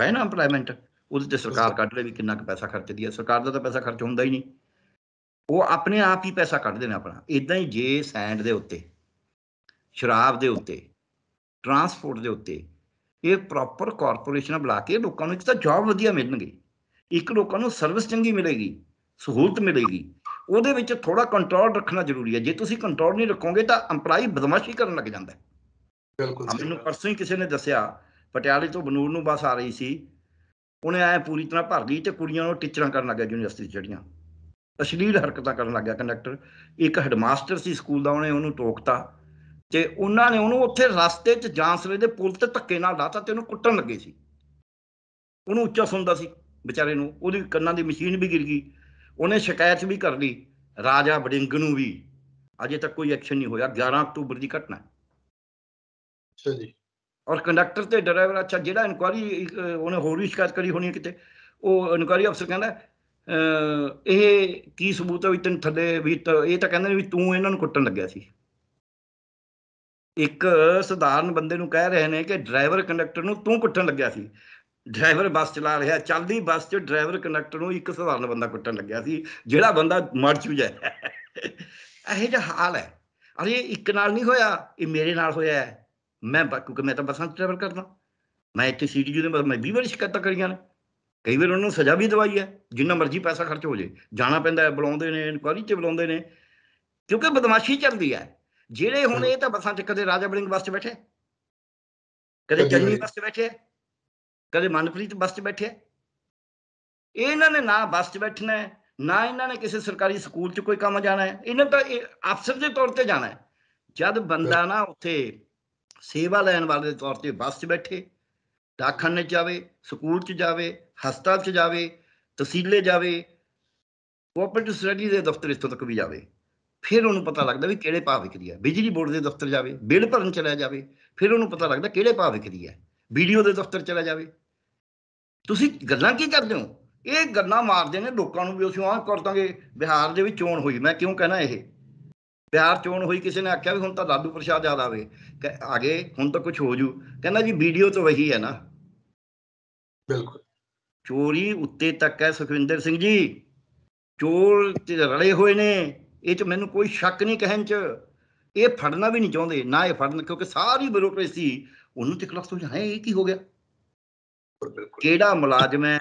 ਹੈ ਨਾ ਐਮਪਲੋਇਮੈਂਟ ਉਹਦੇ ਤੇ ਸਰਕਾਰ ਕੱਢ ਲੈ ਵੀ ਕਿੰਨਾ ਕੁ ਪੈਸਾ ਖਰਚਦੀ ਹੈ ਸਰਕਾਰ ਦਾ ਤਾਂ ਪੈਸਾ ਖਰਚ ਹੁੰਦਾ ਹੀ ਨਹੀਂ ਉਹ ਆਪਣੇ ਆਪ ਹੀ ਪੈਸਾ ਕੱਢਦੇ ਨੇ ਆਪਣਾ ਇਦਾਂ ਹੀ ਜੇ ਸੈਂਡ ਦੇ ਉੱਤੇ ਸ਼ਰਾਬ ਦੇ ਉੱਤੇ ਟਰਾਂਸਪੋਰਟ ਦੇ ਉੱਤੇ ਇਹ ਪ੍ਰੋਪਰ ਕਾਰਪੋਰੇਸ਼ਨ ਬਣਾ ਕੇ ਲੋਕਾਂ ਨੂੰ ਇੱਕ ਤਾਂ ਜੌਬ ਵਧੀਆ ਮਿਲਣਗੇ ਇੱਕ ਲੋਕਾਂ ਨੂੰ ਸਰਵਿਸ ਚੰਗੀ ਮਿਲੇਗੀ ਸਹੂਲਤ ਮਿਲੇਗੀ ਉਹਦੇ ਵਿੱਚ ਥੋੜਾ ਕੰਟਰੋਲ ਰੱਖਣਾ ਜ਼ਰੂਰੀ ਹੈ ਜੇ ਤੁਸੀਂ ਕੰਟਰੋਲ ਨਹੀਂ ਰੱਖੋਗੇ ਤਾਂ ਐਮਪਲਾਈ ਬਦਮਾਸ਼ੀ ਕਰਨ ਲੱਗ ਜਾਂਦਾ ਹੈ ਬਿਲਕੁਲ ਮੈਨੂੰ ਪਰਸੋਂ ਹੀ ਕਿਸੇ ਨੇ ਦੱਸਿਆ ਪਟਿਆਲੇ ਤੋਂ ਬਨੂਰ ਨੂੰ ਬੱਸ ਆ ਰਹੀ ਸੀ ਉਹਨੇ ਐ ਪੂਰੀ ਤਰ੍ਹਾਂ ਭਰ ਗਈ ਤੇ ਕੁੜੀਆਂ ਨੂੰ ਟੀਚਰਾਂ ਕਰਨ ਲੱਗਿਆ ਯੂਨੀਵਰਸਿਟੀ ਜਿਹੜੀਆਂ ਅਸ਼ਲੀਲ ਹਰਕਤਾਂ ਕਰਨ ਲੱਗ ਗਿਆ ਕੰਡਕਟਰ ਇੱਕ ਹੈਡਮਾਸਟਰ ਸੀ ਸਕੂਲ ਦਾ ਉਹਨੇ ਉਹਨੂੰ ਟੋਕਤਾ ਤੇ ਉਹਨਾਂ ਨੇ ਉਹਨੂੰ ਉੱਥੇ ਰਸਤੇ 'ਚ ਜਾਂਸਰੇ ਦੇ ਪੁਲ ਤੇ ਧੱਕੇ ਨਾਲ ਲਾਤਾ ਤੇ ਉਹਨੂੰ ਕੁੱਟਣ ਲੱਗੇ ਸੀ ਉਹਨੂੰ ਉੱਚਾ ਸੁਣਦਾ ਸੀ ਵਿਚਾਰੇ ਨੂੰ ਉਹਦੀ ਕੰਨਾਂ ਦੀ ਮਸ਼ੀਨ ਵੀ ਗਿਰ ਗਈ ਉਹਨੇ ਸ਼ਿਕਾਇਤ ਵੀ ਕਰ ਲਈ ਰਾਜਾ ਬੜਿੰਗ ਨੂੰ ਵੀ ਅਜੇ ਤੱਕ ਕੋਈ ਐਕਸ਼ਨ ਨਹੀਂ ਹੋਇਆ 11 ਅਕਤੂਬਰ ਦੀ ਘਟਨਾ ਅੱਛਾ ਜੀ ਔਰ ਕੰਡਕਟਰ ਤੇ ਡਰਾਈਵਰ ਅੱਛਾ ਜਿਹੜਾ ਇਨਕੁਆਰੀ ਉਹਨੇ ਹੋਰ ਵੀ ਸ਼ਿਕਾਇਤ ਕਰੀ ਹੋਣੀ ਕਿਤੇ ਉਹ ਇਨਕੁਆਰੀ ਅਫਸਰ ਕਹਿੰਦਾ ਇਹ ਕੀ ਸਬੂਤ ਹੈ ਵੀ ਤੈਨੂੰ ਥੱਲੇ ਵੀ ਇਹ ਤਾਂ ਕਹਿੰਦੇ ਨੇ ਵੀ ਤੂੰ ਇਹਨਾਂ ਨੂੰ ਕੁੱਟਣ ਲੱਗਿਆ ਸੀ ਇੱਕ ਸਧਾਰਨ ਬੰਦੇ ਨੂੰ ਕਹਿ ਰਹੇ ਨੇ ਕਿ ਡਰਾਈਵਰ ਕੰਡਕਟਰ ਨੂੰ ਤੂੰ ਕੁੱਟਣ ਲੱਗਿਆ ਸੀ ਡਰਾਈਵਰ ਬੱਸ ਚਲਾ ਰਿਹਾ ਚੱਲਦੀ ਬੱਸ 'ਚ ਡਰਾਈਵਰ ਕੰਡਕਟਰ ਨੂੰ ਇੱਕ ਸਧਾਰਨ ਬੰਦਾ ਕੁੱਟਣ ਲੱਗਿਆ ਸੀ ਜਿਹੜਾ ਬੰਦਾ ਮਰ ਚੁ ਜਾਏ ਇਹ ਜਿਹਾ ਹਾਲ ਹੈ ਅਰੇ ਇੱਕ ਨਾਲ ਨਹੀਂ ਹੋਇਆ ਇਹ ਮੇਰੇ ਨਾਲ ਹੋਇਆ ਹੈ ਮੈਂ ਕਿਉਂਕਿ ਮੈਂ ਤਾਂ ਬੱਸਾਂ 'ਚ ਟਰੈਵਲ ਕਰਦਾ ਮੈਂ ਇੱਥੇ ਸੀਟੀਯੂ ਦੇ ਮੈਂ 20 ਵਾਰ ਸ਼ਿਕਾਇਤਾਂ ਕਰੀਆਂ ਨੇ ਕਈ ਵਾਰ ਉਹਨਾਂ ਨੂੰ ਸਜ਼ਾ ਵੀ ਦਵਾਈ ਹੈ ਜਿੰਨਾ ਮਰਜ਼ੀ ਪੈਸਾ ਖਰਚ ਹੋ ਜੇ ਜਾਣਾ ਪੈਂਦਾ ਹੈ ਬੁਲਾਉਂਦੇ ਨੇ ਇਨਕੁਆਰੀ 'ਚ ਬੁਲਾਉਂਦੇ ਨੇ ਕਿਉਂਕਿ ਬਦਮਾਸ਼ੀ ਚੱਲਦੀ ਹੈ ਜਿਹੜੇ ਹੁਣ ਇਹ ਤਾਂ ਬਸਾਂ 'ਚ ਕਦੇ ਰਾਜਾ ਬਲਿੰਗ ਬੱਸ 'ਚ ਬੈਠੇ ਕਦੇ ਚੰਨੀ ਬੱਸ 'ਚ ਬੈਠੇ ਕਦੇ ਮਨਪ੍ਰੀਤ ਬੱਸ 'ਚ ਬੈਠੇ ਇਹਨਾਂ ਨੇ ਨਾ ਬੱਸ 'ਚ ਬੈਠਣਾ ਹੈ ਨਾ ਇਹਨਾਂ ਨੇ ਕਿਸੇ ਸਰਕਾਰੀ ਸਕੂਲ 'ਚ ਕੋਈ ਕੰਮ ਜਾਣਾ ਹੈ ਇਹਨਾਂ ਤਾਂ ਅਫਸਰ ਦੇ ਤੌਰ ਤੇ ਜਾਣਾ ਹੈ ਜਦ ਬੰਦਾ ਨਾ ਉੱਥੇ ਸੇਵਾ ਲੈਣ ਵਾਲੇ ਦੇ ਤੌਰ ਤੇ ਬੱਸ 'ਚ ਬੈਠੇ ਡਾਕਖਾਨੇ 'ਚ ਜਾਵੇ ਸਕੂਲ 'ਚ ਜਾਵੇ ਹਸਪਤਾਲ 'ਚ ਜਾਵੇ ਤਹਿਸੀਲੇ ਜਾਵੇ ਕੋਆਪਰੇਟਿਵ ਸਟੱਡੀ ਦੇ ਦਫ਼ਤਰ ਇਸ ਤੋਂ ਤੱਕ ਵੀ ਜਾਵੇ ਫਿਰ ਉਹਨੂੰ ਪਤਾ ਲੱਗਦਾ ਵੀ ਕਿਹੜੇ ਭਾਅ ਵਿਕਦੀ ਹੈ ਬਿਜਲੀ ਬੋਰਡ ਦੇ ਦਫ਼ਤਰ ਜਾਵੇ ਬਿੱਲ ਭਰਨ ਚਲਾ ਜਾਵੇ ਫਿਰ ਉਹਨੂੰ ਪਤਾ ਲੱਗਦਾ ਕਿਹੜੇ ਭਾਅ ਵਿਕਦੀ ਹੈ ਵੀਡੀਓ ਦੇ ਦਫ਼ਤਰ ਚਲਾ ਜਾਵੇ ਤੁਸੀਂ ਗੱਲਾਂ ਕੀ ਕਰਦੇ ਹੋ ਇਹ ਗੱਲਾਂ ਮਾਰਦੇ ਨੇ ਲੋਕਾਂ ਨੂੰ ਵੀ ਅਸੀਂ ਆਹ ਕਰ ਦਾਂਗੇ ਬਿਹਾਰ ਦੇ ਵਿੱਚ ਚੋਣ ਹੋਈ ਮੈਂ ਕਿਉਂ ਕਹਿਣਾ ਇਹ ਬਿਹਾਰ ਚੋਣ ਹੋਈ ਕਿਸੇ ਨੇ ਆਖਿਆ ਵੀ ਹੁਣ ਤਾਂ ਲਾਡੂ ਪ੍ਰਸ਼ਾਦ ਜ਼ਿਆਦਾ ਆਵੇ ਆਗੇ ਹੁਣ ਤਾਂ ਕੁਝ ਹੋ ਜੂ ਕਹਿੰਦਾ ਜੀ ਵੀਡੀਓ ਤਾਂ ਵਹੀ ਹੈ ਨਾ ਬਿਲਕੁਲ ਚੋਰੀ ਉੱਤੇ ਤੱਕ ਹੈ ਸੁਖਵਿੰਦਰ ਸਿੰਘ ਜੀ ਚੋਰ ਰਲੇ ਹੋਏ ਨੇ ਇਹ ਚ ਮੈਨੂੰ ਕੋਈ ਸ਼ੱਕ ਨਹੀਂ ਕਹਿਣ ਚ ਇਹ ਫੜਨਾ ਵੀ ਨਹੀਂ ਚਾਹੁੰਦੇ ਨਾ ਇਹ ਫੜਨ ਕਿਉਂਕਿ ਸਾਰੀ ਬਿਊਰੋਕ੍ਰੇਸੀ ਉਹਨੂੰ ਤੇ ਕਲਾਸ ਤੋਂ ਹੈ ਇਹ ਕੀ ਹੋ ਗਿਆ ਕਿਹੜਾ ਮੁਲਾਜ਼ਮ ਹੈ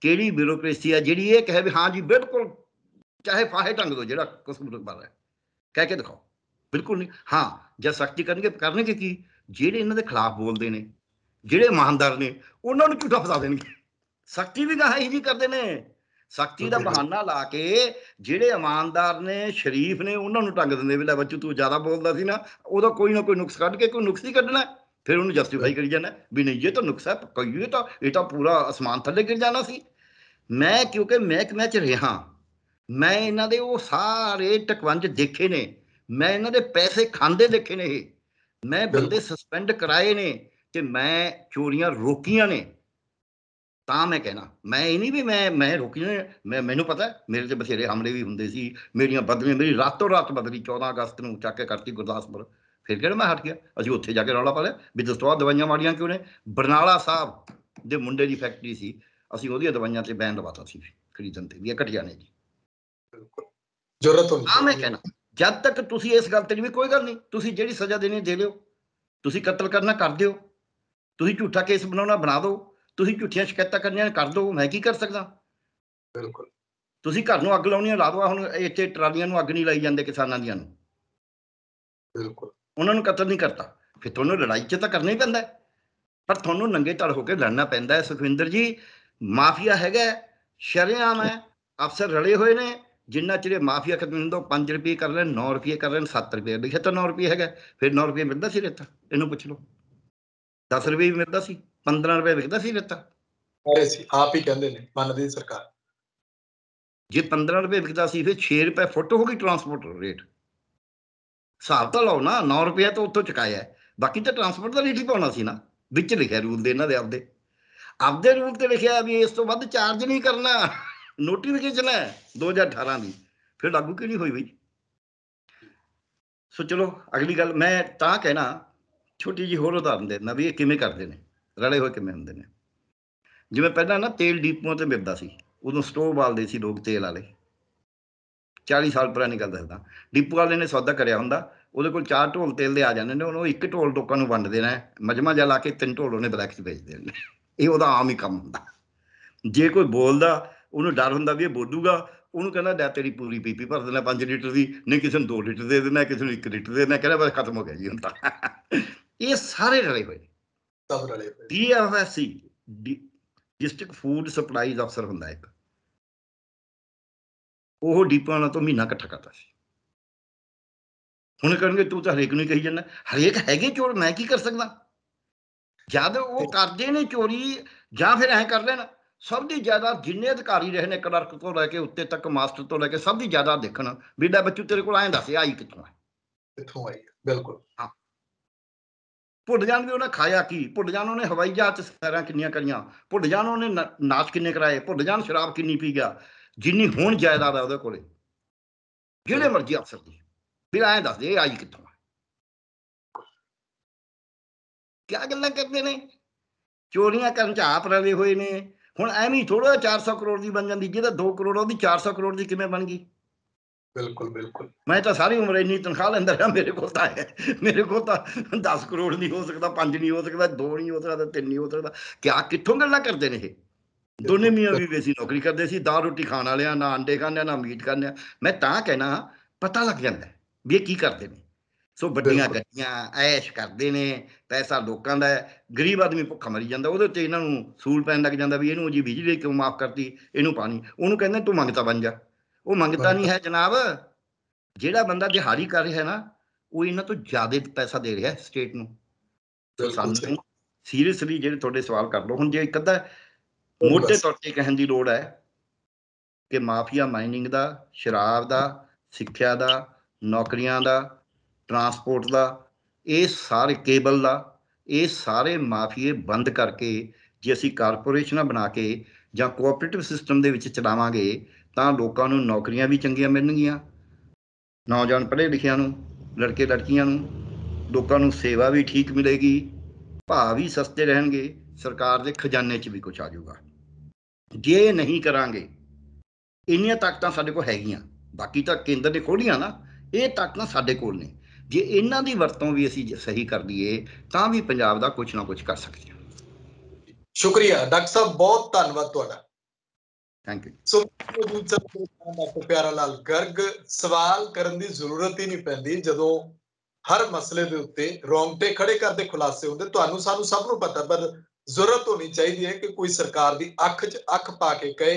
ਕਿਹੜੀ ਬਿਊਰੋਕ੍ਰੇਸੀ ਆ ਜਿਹੜੀ ਇਹ ਕਹੇ ਵੀ ਹਾਂ ਜੀ ਬਿਲਕੁਲ ਚਾਹੇ ਫਾਹੇ ਢੰਗ ਦੋ ਜਿਹੜਾ ਕਸਮ ਰਕਬਾ ਹੈ ਕਹਿ ਕੇ ਦਿਖਾਓ ਬਿਲਕੁਲ ਨਹੀਂ ਹਾਂ ਜੇ ਸਖਤੀ ਕਰਨਗੇ ਕਰਨਗੇ ਕੀ ਜਿਹੜੇ ਇਹਨਾਂ ਦੇ ਖਿਲਾਫ ਬੋਲਦੇ ਨੇ ਜਿਹੜੇ ਇਮਾਨਦਾਰ ਨੇ ਉਹਨਾਂ ਨੂੰ ਝੂਠਾ ਫਸਾ ਦੇਣਗੇ ਸਖਤੀ ਵੀ ਗਾਹਾਂ ਹੀ ਜੀ ਕਰਦੇ ਨੇ ਸਖਤੀ ਦਾ ਬਹਾਨਾ ਲਾ ਕੇ ਜਿਹੜੇ ਇਮਾਨਦਾਰ ਨੇ ਸ਼ਰੀਫ ਨੇ ਉਹਨਾਂ ਨੂੰ ਟੰਗ ਦਿੰਦੇ ਵੀ ਲੈ ਬੱਚੂ ਤੂੰ ਜ਼ਿਆਦਾ ਬੋਲਦਾ ਸੀ ਨਾ ਉਹਦਾ ਕੋਈ ਨਾ ਕੋਈ ਨੁਕਸ ਕੱਢ ਕੇ ਕੋਈ ਨੁਕਸ ਹੀ ਕੱਢਣਾ ਫਿਰ ਉਹਨੂੰ ਜਸਟੀਫਾਈ ਕਰੀ ਜਾਣਾ ਵੀ ਨਹੀਂ ਇਹ ਤਾਂ ਨੁਕਸ ਹੈ ਕਈ ਇਹ ਤਾਂ ਇਹ ਤਾਂ ਪੂਰਾ ਅਸਮਾਨ ਥੱਲੇ ਗਿਰ ਜਾਣਾ ਸੀ ਮੈਂ ਕਿਉਂਕਿ ਇੱਕ ਮੈਚ ਰਿਹਾ ਮੈਂ ਇਹਨਾਂ ਦੇ ਉਹ ਸਾਰੇ ਟਕਵੰਜ ਦੇਖੇ ਨੇ ਮੈਂ ਇਹਨਾਂ ਦੇ ਪੈਸੇ ਖਾਂਦੇ ਦੇਖੇ ਨੇ ਇਹ ਮੈਂ ਬੰਦੇ ਸਸਪੈਂਡ ਕਰਾਏ ਨੇ ਕਿ ਮੈਂ ਚੋਰੀਆਂ ਰੋਕੀਆਂ ਨੇ ਤਾਂ ਮੈਂ ਕਹਿਣਾ ਮੈਂ ਇਹ ਨਹੀਂ ਵੀ ਮੈਂ ਮੈਂ ਰੋਕੀਆਂ ਮੈਂ ਮੈਨੂੰ ਪਤਾ ਮੇਰੇ ਤੇ ਬਥੇਰੇ ਹਮਲੇ ਵੀ ਹੁੰਦੇ ਸੀ ਮੇਰੀਆਂ ਬਦਲੀਆਂ ਮੇਰੀ ਰਾਤੋਂ ਰਾਤ ਬਦਲੀ 14 ਅਗਸਤ ਨੂੰ ਚੱਕ ਕੇ ਕਰਤੀ ਗੁਰਦਾਸਪੁਰ ਫਿਰ ਕਿਹੜਾ ਮੈਂ ਹਟ ਗਿਆ ਅਸੀਂ ਉੱਥੇ ਜਾ ਕੇ ਰੌਲਾ ਪਾ ਲਿਆ ਵੀ ਦਸਤਵਾ ਦਵਾਈਆਂ ਮਾਰੀਆਂ ਕਿਉਂ ਨੇ ਬਰਨਾਲਾ ਸਾਹਿਬ ਦੇ ਮੁੰਡੇ ਦੀ ਫੈਕਟਰੀ ਸੀ ਅਸੀਂ ਉਹਦੀਆਂ ਦਵਾਈਆਂ ਤੇ ਬੈਨ ਲਵਾਤਾ ਸੀ ਖਰੀਦਣ ਤੇ ਵੀ ਇਹ ਘਟਿਆ ਨੇ ਜੀ ਜ਼ਰੂਰਤ ਹੁੰਦੀ ਆ ਮੈਂ ਕਹਿਣਾ ਜਦ ਤੱਕ ਤੁਸੀਂ ਇਸ ਗੱਲ ਤੇ ਨਹੀਂ ਕੋਈ ਗੱਲ ਨਹੀਂ ਤੁਸੀਂ ਜਿਹੜੀ ਸਜ਼ਾ ਦੇਣੀ ਦੇ ਲਿਓ ਤੁਸੀਂ ਕਤਲ ਕਰਨਾ ਕਰ ਦਿਓ ਤੁਸੀਂ ਝੂਠਾ ਕੇਸ ਬਣਾਉਣਾ ਬਣਾ ਦਿਓ ਤੁਸੀਂ ਝੂਠੀਆਂ ਸ਼ਿਕਾਇਤਾਂ ਕਰਨੀਆਂ ਕਰ ਦਿਓ ਮੈਂ ਕੀ ਕਰ ਸਕਦਾ ਬਿਲਕੁਲ ਤੁਸੀਂ ਘਰ ਨੂੰ ਅੱਗ ਲਾਉਣੀ ਲਾ ਦਿਓ ਹੁਣ ਇੱਥੇ ਟਰਾਲੀਆਂ ਨੂੰ ਅੱਗ ਨਹੀਂ ਲਾਈ ਜਾਂਦੇ ਕਿਸਾਨਾਂ ਦੀਆਂ ਨੂੰ ਬਿਲਕੁਲ ਉਹਨਾਂ ਨੂੰ ਕਤਲ ਨਹੀਂ ਕਰਤਾ ਫਿਰ ਤੁਹਾਨੂੰ ਲੜਾਈ 'ਚ ਤਾਂ ਕਰਨਾ ਹੀ ਪੈਂਦਾ ਪਰ ਤੁਹਾਨੂੰ ਨੰਗੇ ਤੜ ਹੋ ਕੇ ਲੜਨਾ ਪੈਂਦਾ ਹੈ ਸੁਖਵਿੰਦਰ ਜੀ ਮਾਫੀਆ ਹੈਗਾ ਸ਼ਰਿਆਮ ਹੈ ਅਫਸਰ ਰਲੇ ਹੋਏ ਨੇ ਜਿੰਨਾ ਚਿਰ ਮਾਫੀਆ ਖਤਮ ਨਹੀਂ ਹੁੰਦਾ 5 ਰੁਪਏ ਕਰ ਲੈਣ 9 ਰੁਪਏ ਕਰ ਲੈਣ 7 ਰੁਪਏ ਲਿਖਿਆ ਤਾਂ 9 ਰੁਪਏ ਹੈਗਾ ਫਿਰ 9 ਰੁਪਏ ਮਿਲਦਾ ਸੀ ਰੇਤਾ ਇਹਨੂੰ ਪੁੱਛ ਲਓ 10 ਰੁਪਏ ਵੀ ਮਿਲਦਾ ਸੀ 15 ਰੁਪਏ ਵਿਕਦਾ ਸੀ ਰੇਤਾ ਅਰੇ ਸੀ ਆਪ ਹੀ ਕਹਿੰਦੇ ਨੇ ਮੰਨਦੀ ਸਰਕਾਰ ਜੇ 15 ਰੁਪਏ ਵਿਕਦਾ ਸੀ ਫਿਰ 6 ਰੁਪਏ ਫੁੱਟ ਹੋ ਗਈ ਟਰਾਂਸਪੋਰਟ ਰੇਟ ਹਿਸਾਬ ਤਾਂ ਲਾਓ ਨਾ 9 ਰੁਪਏ ਤਾਂ ਉੱਥੋਂ ਚੁਕਾਇਆ ਬਾਕੀ ਤਾਂ ਟਰਾਂਸਪੋਰਟ ਦਾ ਰੇਟ ਹੀ ਪਾਉਣਾ ਸੀ ਨਾ ਵਿੱਚ ਲਿਖਿਆ ਰੂਲ ਦੇ ਇਹਨਾਂ ਦੇ ਆਪਦੇ ਆਪਦੇ ਰੂਲ ਤੇ ਲਿਖਿਆ ਵੀ ਇਸ ਤੋਂ ਵੱਧ ਚਾਰਜ ਨਹੀਂ ਕਰਨਾ ਨੋਟੀਫਿਕੇਸ਼ਨ ਹੈ 2018 ਦੀ ਫਿਰ ਲਾਗੂ ਕਿਉਂ ਨਹੀਂ ਹੋਈ ਬਈ ਸੋ ਚਲੋ ਅਗਲੀ ਗੱਲ ਮੈਂ ਤਾਂ ਕਹਿਣਾ ਛੋਟੀ ਜੀ ਹੋਰ ਉਦਾਹਰਨ ਦੇਣਾ ਵੀ ਇਹ ਕਿਵੇਂ ਕਰਦੇ ਨੇ ਰਲੇ ਹੋਏ ਕਿਵੇਂ ਹੁੰਦੇ ਨੇ ਜਿਵੇਂ ਪਹਿਲਾਂ ਨਾ ਤੇਲ ਡੀਪੂਆਂ ਤੇ ਮਿਲਦਾ ਸੀ ਉਦੋਂ ਸਟੋਵ ਬਾਲਦੇ ਸੀ ਲੋਕ ਤੇਲ ਵਾਲੇ 40 ਸਾਲ ਪੁਰਾਣੀ ਗੱਲ ਦੱਸਦਾ ਡੀਪੂ ਵਾਲੇ ਨੇ ਸੌਦਾ ਕਰਿਆ ਹੁੰਦਾ ਉਹਦੇ ਕੋਲ ਚਾਰ ਢੋਲ ਤੇਲ ਦੇ ਆ ਜਾਂਦੇ ਨੇ ਉਹਨੂੰ ਇੱਕ ਢੋਲ ਲੋਕਾਂ ਨੂੰ ਵੰਡ ਦੇਣਾ ਮਜਮਾ ਜਾ ਲਾ ਕੇ ਤਿੰਨ ਢੋਲ ਉਹਨੇ ਬਲੈਕ 'ਚ ਵੇਚ ਦੇਣੇ ਇਹ ਉਹਦਾ ਆਮ ਹੀ ਕੰਮ ਹੁੰਦਾ ਜੇ ਕੋਈ ਬੋਲਦਾ ਉਹਨੂੰ ਡਰ ਹੁੰਦਾ ਵੀ ਇਹ ਬੋਲੂਗਾ ਉਹਨੂੰ ਕਹਿੰਦਾ ਲੈ ਤੇਰੀ ਪੂਰੀ ਪੀਪੀ ਭਰ ਦੇਣਾ 5 ਲੀਟਰ ਦੀ ਨਹੀਂ ਕਿਸੇ ਨੂੰ 2 ਲੀਟਰ ਦੇ ਦੇਣਾ ਕਿਸੇ ਨੂੰ 1 ਲੀਟਰ ਦੇ ਦੇਣਾ ਕਹਿੰਦਾ ਬਸ ਖਤਮ ਹੋ ਗਿਆ ਜੀ ਹੁੰਦਾ ਇਹ ਸਾਰੇ ਰਲੇ ਹੋਏ ਨੇ ਸਭ ਰਲੇ ਹੋਏ ਡੀਐਫਐਸਸੀ ਡਿਸਟ੍ਰਿਕਟ ਫੂਡ ਸਪਲਾਈਜ਼ ਅਫਸਰ ਹੁੰਦਾ ਇੱਕ ਉਹ ਡੀਪਾਣਾ ਤੋਂ ਮਹੀਨਾ ਇਕੱਠਾ ਕਰਦਾ ਸੀ ਹੁਣ ਕਰਨਗੇ ਤੂੰ ਤਾਂ ਹਰੇਕ ਨੂੰ ਕਹੀ ਜਾਂਦਾ ਹਰੇਕ ਹੈਗੇ ਚੋਰ ਮੈਂ ਕੀ ਕਰ ਸਕਦਾ ਜਦ ਉਹ ਕਰਦੇ ਨੇ ਚੋਰੀ ਜਾਂ ਫਿਰ ਐ ਕਰ ਲੈਣ ਸਭ ਦੀ ਜ਼ਿਆਦਾ ਜਿੰਨੇ ਅਧਿਕਾਰੀ ਰਹੇ ਨੇ ਕਲਰਕ ਤੋਂ ਲੈ ਕੇ ਉੱਤੇ ਤੱਕ ਮਾਸਟਰ ਤੋਂ ਲੈ ਕੇ ਸਭ ਦੀ ਜ਼ਿਆਦਾ ਦੇਖਣ ਵੀ ਬੱਚੂ ਤੇਰੇ ਕੋਲ ਐਂ ਦੱਸ ਆਈ ਕਿੱਥੋਂ ਹੈ ਕਿੱਥੋਂ ਆਈ ਬਿਲਕੁਲ ਹਾਂ ਭੁੱਲ ਜਾਣ ਵੀ ਉਹਨੇ ਖਾਇਆ ਕੀ ਭੁੱਲ ਜਾਣ ਉਹਨੇ ਹਵਾਈ ਜਹਾਜ਼ 'ਚ ਸਾਰਾ ਕਿੰਨੀਆਂ ਕਰੀਆਂ ਭੁੱਲ ਜਾਣ ਉਹਨੇ ਨਾਚ ਕਿੰਨੇ ਕਰਾਏ ਭੁੱਲ ਜਾਣ ਸ਼ਰਾਬ ਕਿੰਨੀ ਪੀ ਗਿਆ ਜਿੰਨੀ ਹੁਣ ਜਾਇਦਾਦ ਆ ਉਹਦੇ ਕੋਲੇ ਜਿਹੜੇ ਮਰਜ਼ੀ ਅਫਸਰ ਦੀ ਫਿਰ ਆਏ ਦੱਸ ਦੇ ਆਈ ਕਿੱਥੋਂ ਕਿਆ ਗੱਲਾਂ ਕਰਦੇ ਨੇ ਚੋਰੀਆਂ ਕਰਨ ਚ ਆਪ ਰਲੇ ਹੋਏ ਨੇ ਹੁਣ ਐਵੇਂ ਥੋੜਾ 400 ਕਰੋੜ ਦੀ ਬਣ ਜਾਂਦੀ ਜਿਹਦਾ 2 ਕਰੋੜ ਉਹਦੀ 400 ਕਰੋੜ ਦੀ ਕਿਵੇਂ ਬਣ ਗਈ ਬਿਲਕੁਲ ਬਿਲਕੁਲ ਮੈਂ ਤਾਂ ਸਾਰੀ ਉਮਰ ਇੰਨੀ ਤਨਖਾਹ ਲੈਂਦਾ ਰਿਹਾ ਮੇਰੇ ਕੋਲ ਤਾਂ ਹੈ ਮੇਰੇ ਕੋਲ ਤਾਂ 10 ਕਰੋੜ ਨਹੀਂ ਹੋ ਸਕਦਾ 5 ਨਹੀਂ ਹੋ ਸਕਦਾ 2 ਨਹੀਂ ਹੋ ਸਕਦਾ 3 ਨਹੀਂ ਹੋ ਸਕਦਾ ਕਿਆ ਕਿੱਥੋਂ ਗੱਲਾਂ ਕਰਦੇ ਨੇ ਇਹ ਦੋਨੇ ਮੀਆਂ ਵੀ ਵੇਸੀ ਨੌਕਰੀ ਕਰਦੇ ਸੀ ਦਾਲ ਰੋਟੀ ਖਾਣ ਵਾਲਿਆਂ ਨਾ ਅੰਡੇ ਖਾਣਿਆ ਨਾ ਮੀਟ ਖਾਣਿਆ ਮੈਂ ਤਾਂ ਕਹਿਣਾ ਪਤਾ ਲੱਗ ਜਾਂਦਾ ਵੀ ਇਹ ਕੀ ਕਰਦੇ ਨੇ ਸੋ ਵੱਡੀਆਂ ਗੱਡੀਆਂ ਐਸ਼ ਕਰਦੇ ਨੇ ਪੈਸਾ ਲੋਕਾਂ ਦਾ ਗਰੀਬ ਆਦਮੀ ਭੁੱਖਾ ਮਰੀ ਜਾਂਦਾ ਉਹਦੇ ਤੇ ਇਹਨਾਂ ਨੂੰ ਸੂਲ ਪੈਣ ਲੱਗ ਜਾਂਦਾ ਵੀ ਇਹਨੂੰ ਜੀ ਬਿਜਲੀ ਕਿਉਂ ਮਾਫ ਕਰਤੀ ਇਹਨੂੰ ਪਾਣੀ ਉਹਨੂੰ ਕਹਿੰਦੇ ਤੂੰ ਮੰਗਤਾ ਬਣ ਜਾ ਉਹ ਮੰਗਦਾ ਨਹੀਂ ਹੈ ਜਨਾਬ ਜਿਹੜਾ ਬੰਦਾ ਦਿਹਾੜੀ ਕਰ ਰਿਹਾ ਹੈ ਨਾ ਉਹ ਇਹਨਾਂ ਤੋਂ ਜ਼ਿਆਦਾ ਪੈਸਾ ਦੇ ਰਿਹਾ ਹੈ ਸਟੇਟ ਨੂੰ ਸਾਨੂੰ ਸੀਰੀਅਸਲੀ ਜਿਹੜੇ ਤੁਹਾਡੇ ਸਵਾਲ ਕਰ ਲਓ ਹੁਣ ਜੇ ਇੱਕ ਅੱਧਾ ਮੋਟੇ ਤੌਰ ਤੇ ਕਹਿਣ ਦੀ ਲੋੜ ਹੈ ਕਿ ਮਾਫੀਆ ਮਾਈਨਿੰਗ ਦਾ ਸ਼ਰਾਬ ਦਾ ਸਿੱਖਿਆ ਦਾ ਨੌਕਰੀਆਂ ਦਾ ਟਰਾਂਸਪੋਰਟ ਦਾ ਇਹ ਸਾਰੇ ਕੇਬਲ ਦਾ ਇਹ ਸਾਰੇ ਮਾਫੀਏ ਬੰਦ ਕਰਕੇ ਜੇ ਅਸੀਂ ਕਾਰਪੋਰੇਸ਼ਨਾਂ ਬਣਾ ਕੇ ਜਾਂ ਕੋਆਪਰੇਟਿਵ ਸਿਸਟਮ ਦੇ ਵਿੱਚ ਚਲਾਵਾਂਗੇ ਤਾਂ ਲੋਕਾਂ ਨੂੰ ਨੌਕਰੀਆਂ ਵੀ ਚੰਗੀਆਂ ਮਿਲਣਗੀਆਂ ਨੌਜਵਾਨ ਪੜ੍ਹੇ ਲਿਖਿਆਂ ਨੂੰ ਲੜਕੇ ਲੜਕੀਆਂ ਨੂੰ ਲੋਕਾਂ ਨੂੰ ਸੇਵਾ ਵੀ ਠੀਕ ਮਿਲੇਗੀ ਭਾਅ ਵੀ ਸਸਤੇ ਰਹਿਣਗੇ ਸਰਕਾਰ ਦੇ ਖਜ਼ਾਨੇ 'ਚ ਵੀ ਕੁਝ ਆ ਜਾਊਗਾ ਜੇ ਨਹੀਂ ਕਰਾਂਗੇ ਇੰਨੀਆਂ ਤਾਕਤਾਂ ਸਾਡੇ ਕੋਲ ਹੈਗੀਆਂ ਬਾਕੀ ਤਾਂ ਕੇਂਦਰ ਨੇ ਖੋਲੀਆਂ ਨਾ ਇਹ ਤਾਕਤਾਂ ਸਾਡੇ ਕੋਲ ਨੇ ਜੇ ਇਹਨਾਂ ਦੀ ਵਰਤੋਂ ਵੀ ਅਸੀਂ ਸਹੀ ਕਰ ਲਈਏ ਤਾਂ ਵੀ ਪੰਜਾਬ ਦਾ ਕੁਝ ਨਾ ਕੁਝ ਕਰ ਸਕਦੇ ਹਾਂ ਸ਼ੁਕਰੀਆ ਡਾਕਟਰ ਸਾਹਿਬ ਬਹੁਤ ਧੰਨਵਾਦ ਤੁਹਾਡਾ ਥੈਂਕ ਯੂ ਸੋ ਦੂਜਾ ਸਭ ਡਾਕਟਰ ਪਿਆਰਾ ਲਾਲ ਗਰਗ ਸਵਾਲ ਕਰਨ ਦੀ ਜ਼ਰੂਰਤ ਹੀ ਨਹੀਂ ਪੈਂਦੀ ਜਦੋਂ ਹਰ ਮਸਲੇ ਦੇ ਉੱਤੇ ਰੋਂਗਟੇ ਖੜੇ ਕਰਦੇ ਖੁਲਾਸੇ ਹੁੰਦੇ ਤੁਹਾਨੂੰ ਸਾਨੂੰ ਸਭ ਨੂੰ ਪਤਾ ਪਰ ਜ਼ਰੂਰਤ ਹੋਣੀ ਚਾਹੀਦੀ ਹੈ ਕਿ ਕੋਈ ਸਰਕਾਰ ਦੀ ਅੱਖ 'ਚ ਅੱਖ ਪਾ ਕੇ ਕਹੇ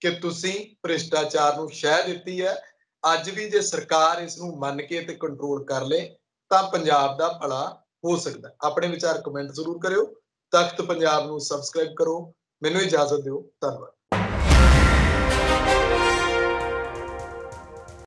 ਕਿ ਤੁਸੀਂ ਭ੍ਰਿਸ਼ਟਾਚਾਰ ਨੂੰ ਸ਼ਹਿ ਦਿੱਤੀ ਹੈ ਅੱਜ ਵੀ ਜੇ ਸਰਕਾਰ ਇਸ ਨੂੰ ਮੰਨ ਕੇ ਤੇ ਕੰਟਰੋਲ ਕਰ ਲੇ ਤਾਂ ਪੰਜਾਬ ਦਾ ਭਲਾ ਹੋ ਸਕਦਾ ਆਪਣੇ ਵਿਚਾਰ ਕਮੈਂਟ ਜ਼ਰੂਰ ਕਰਿਓ ਤਖਤ ਪੰਜਾਬ ਨੂੰ ਸਬਸਕ੍ਰਾਈਬ ਕਰੋ ਮੈਨੂੰ ਇਜਾਜ਼ਤ ਦਿਓ ਧੰਨਵਾਦ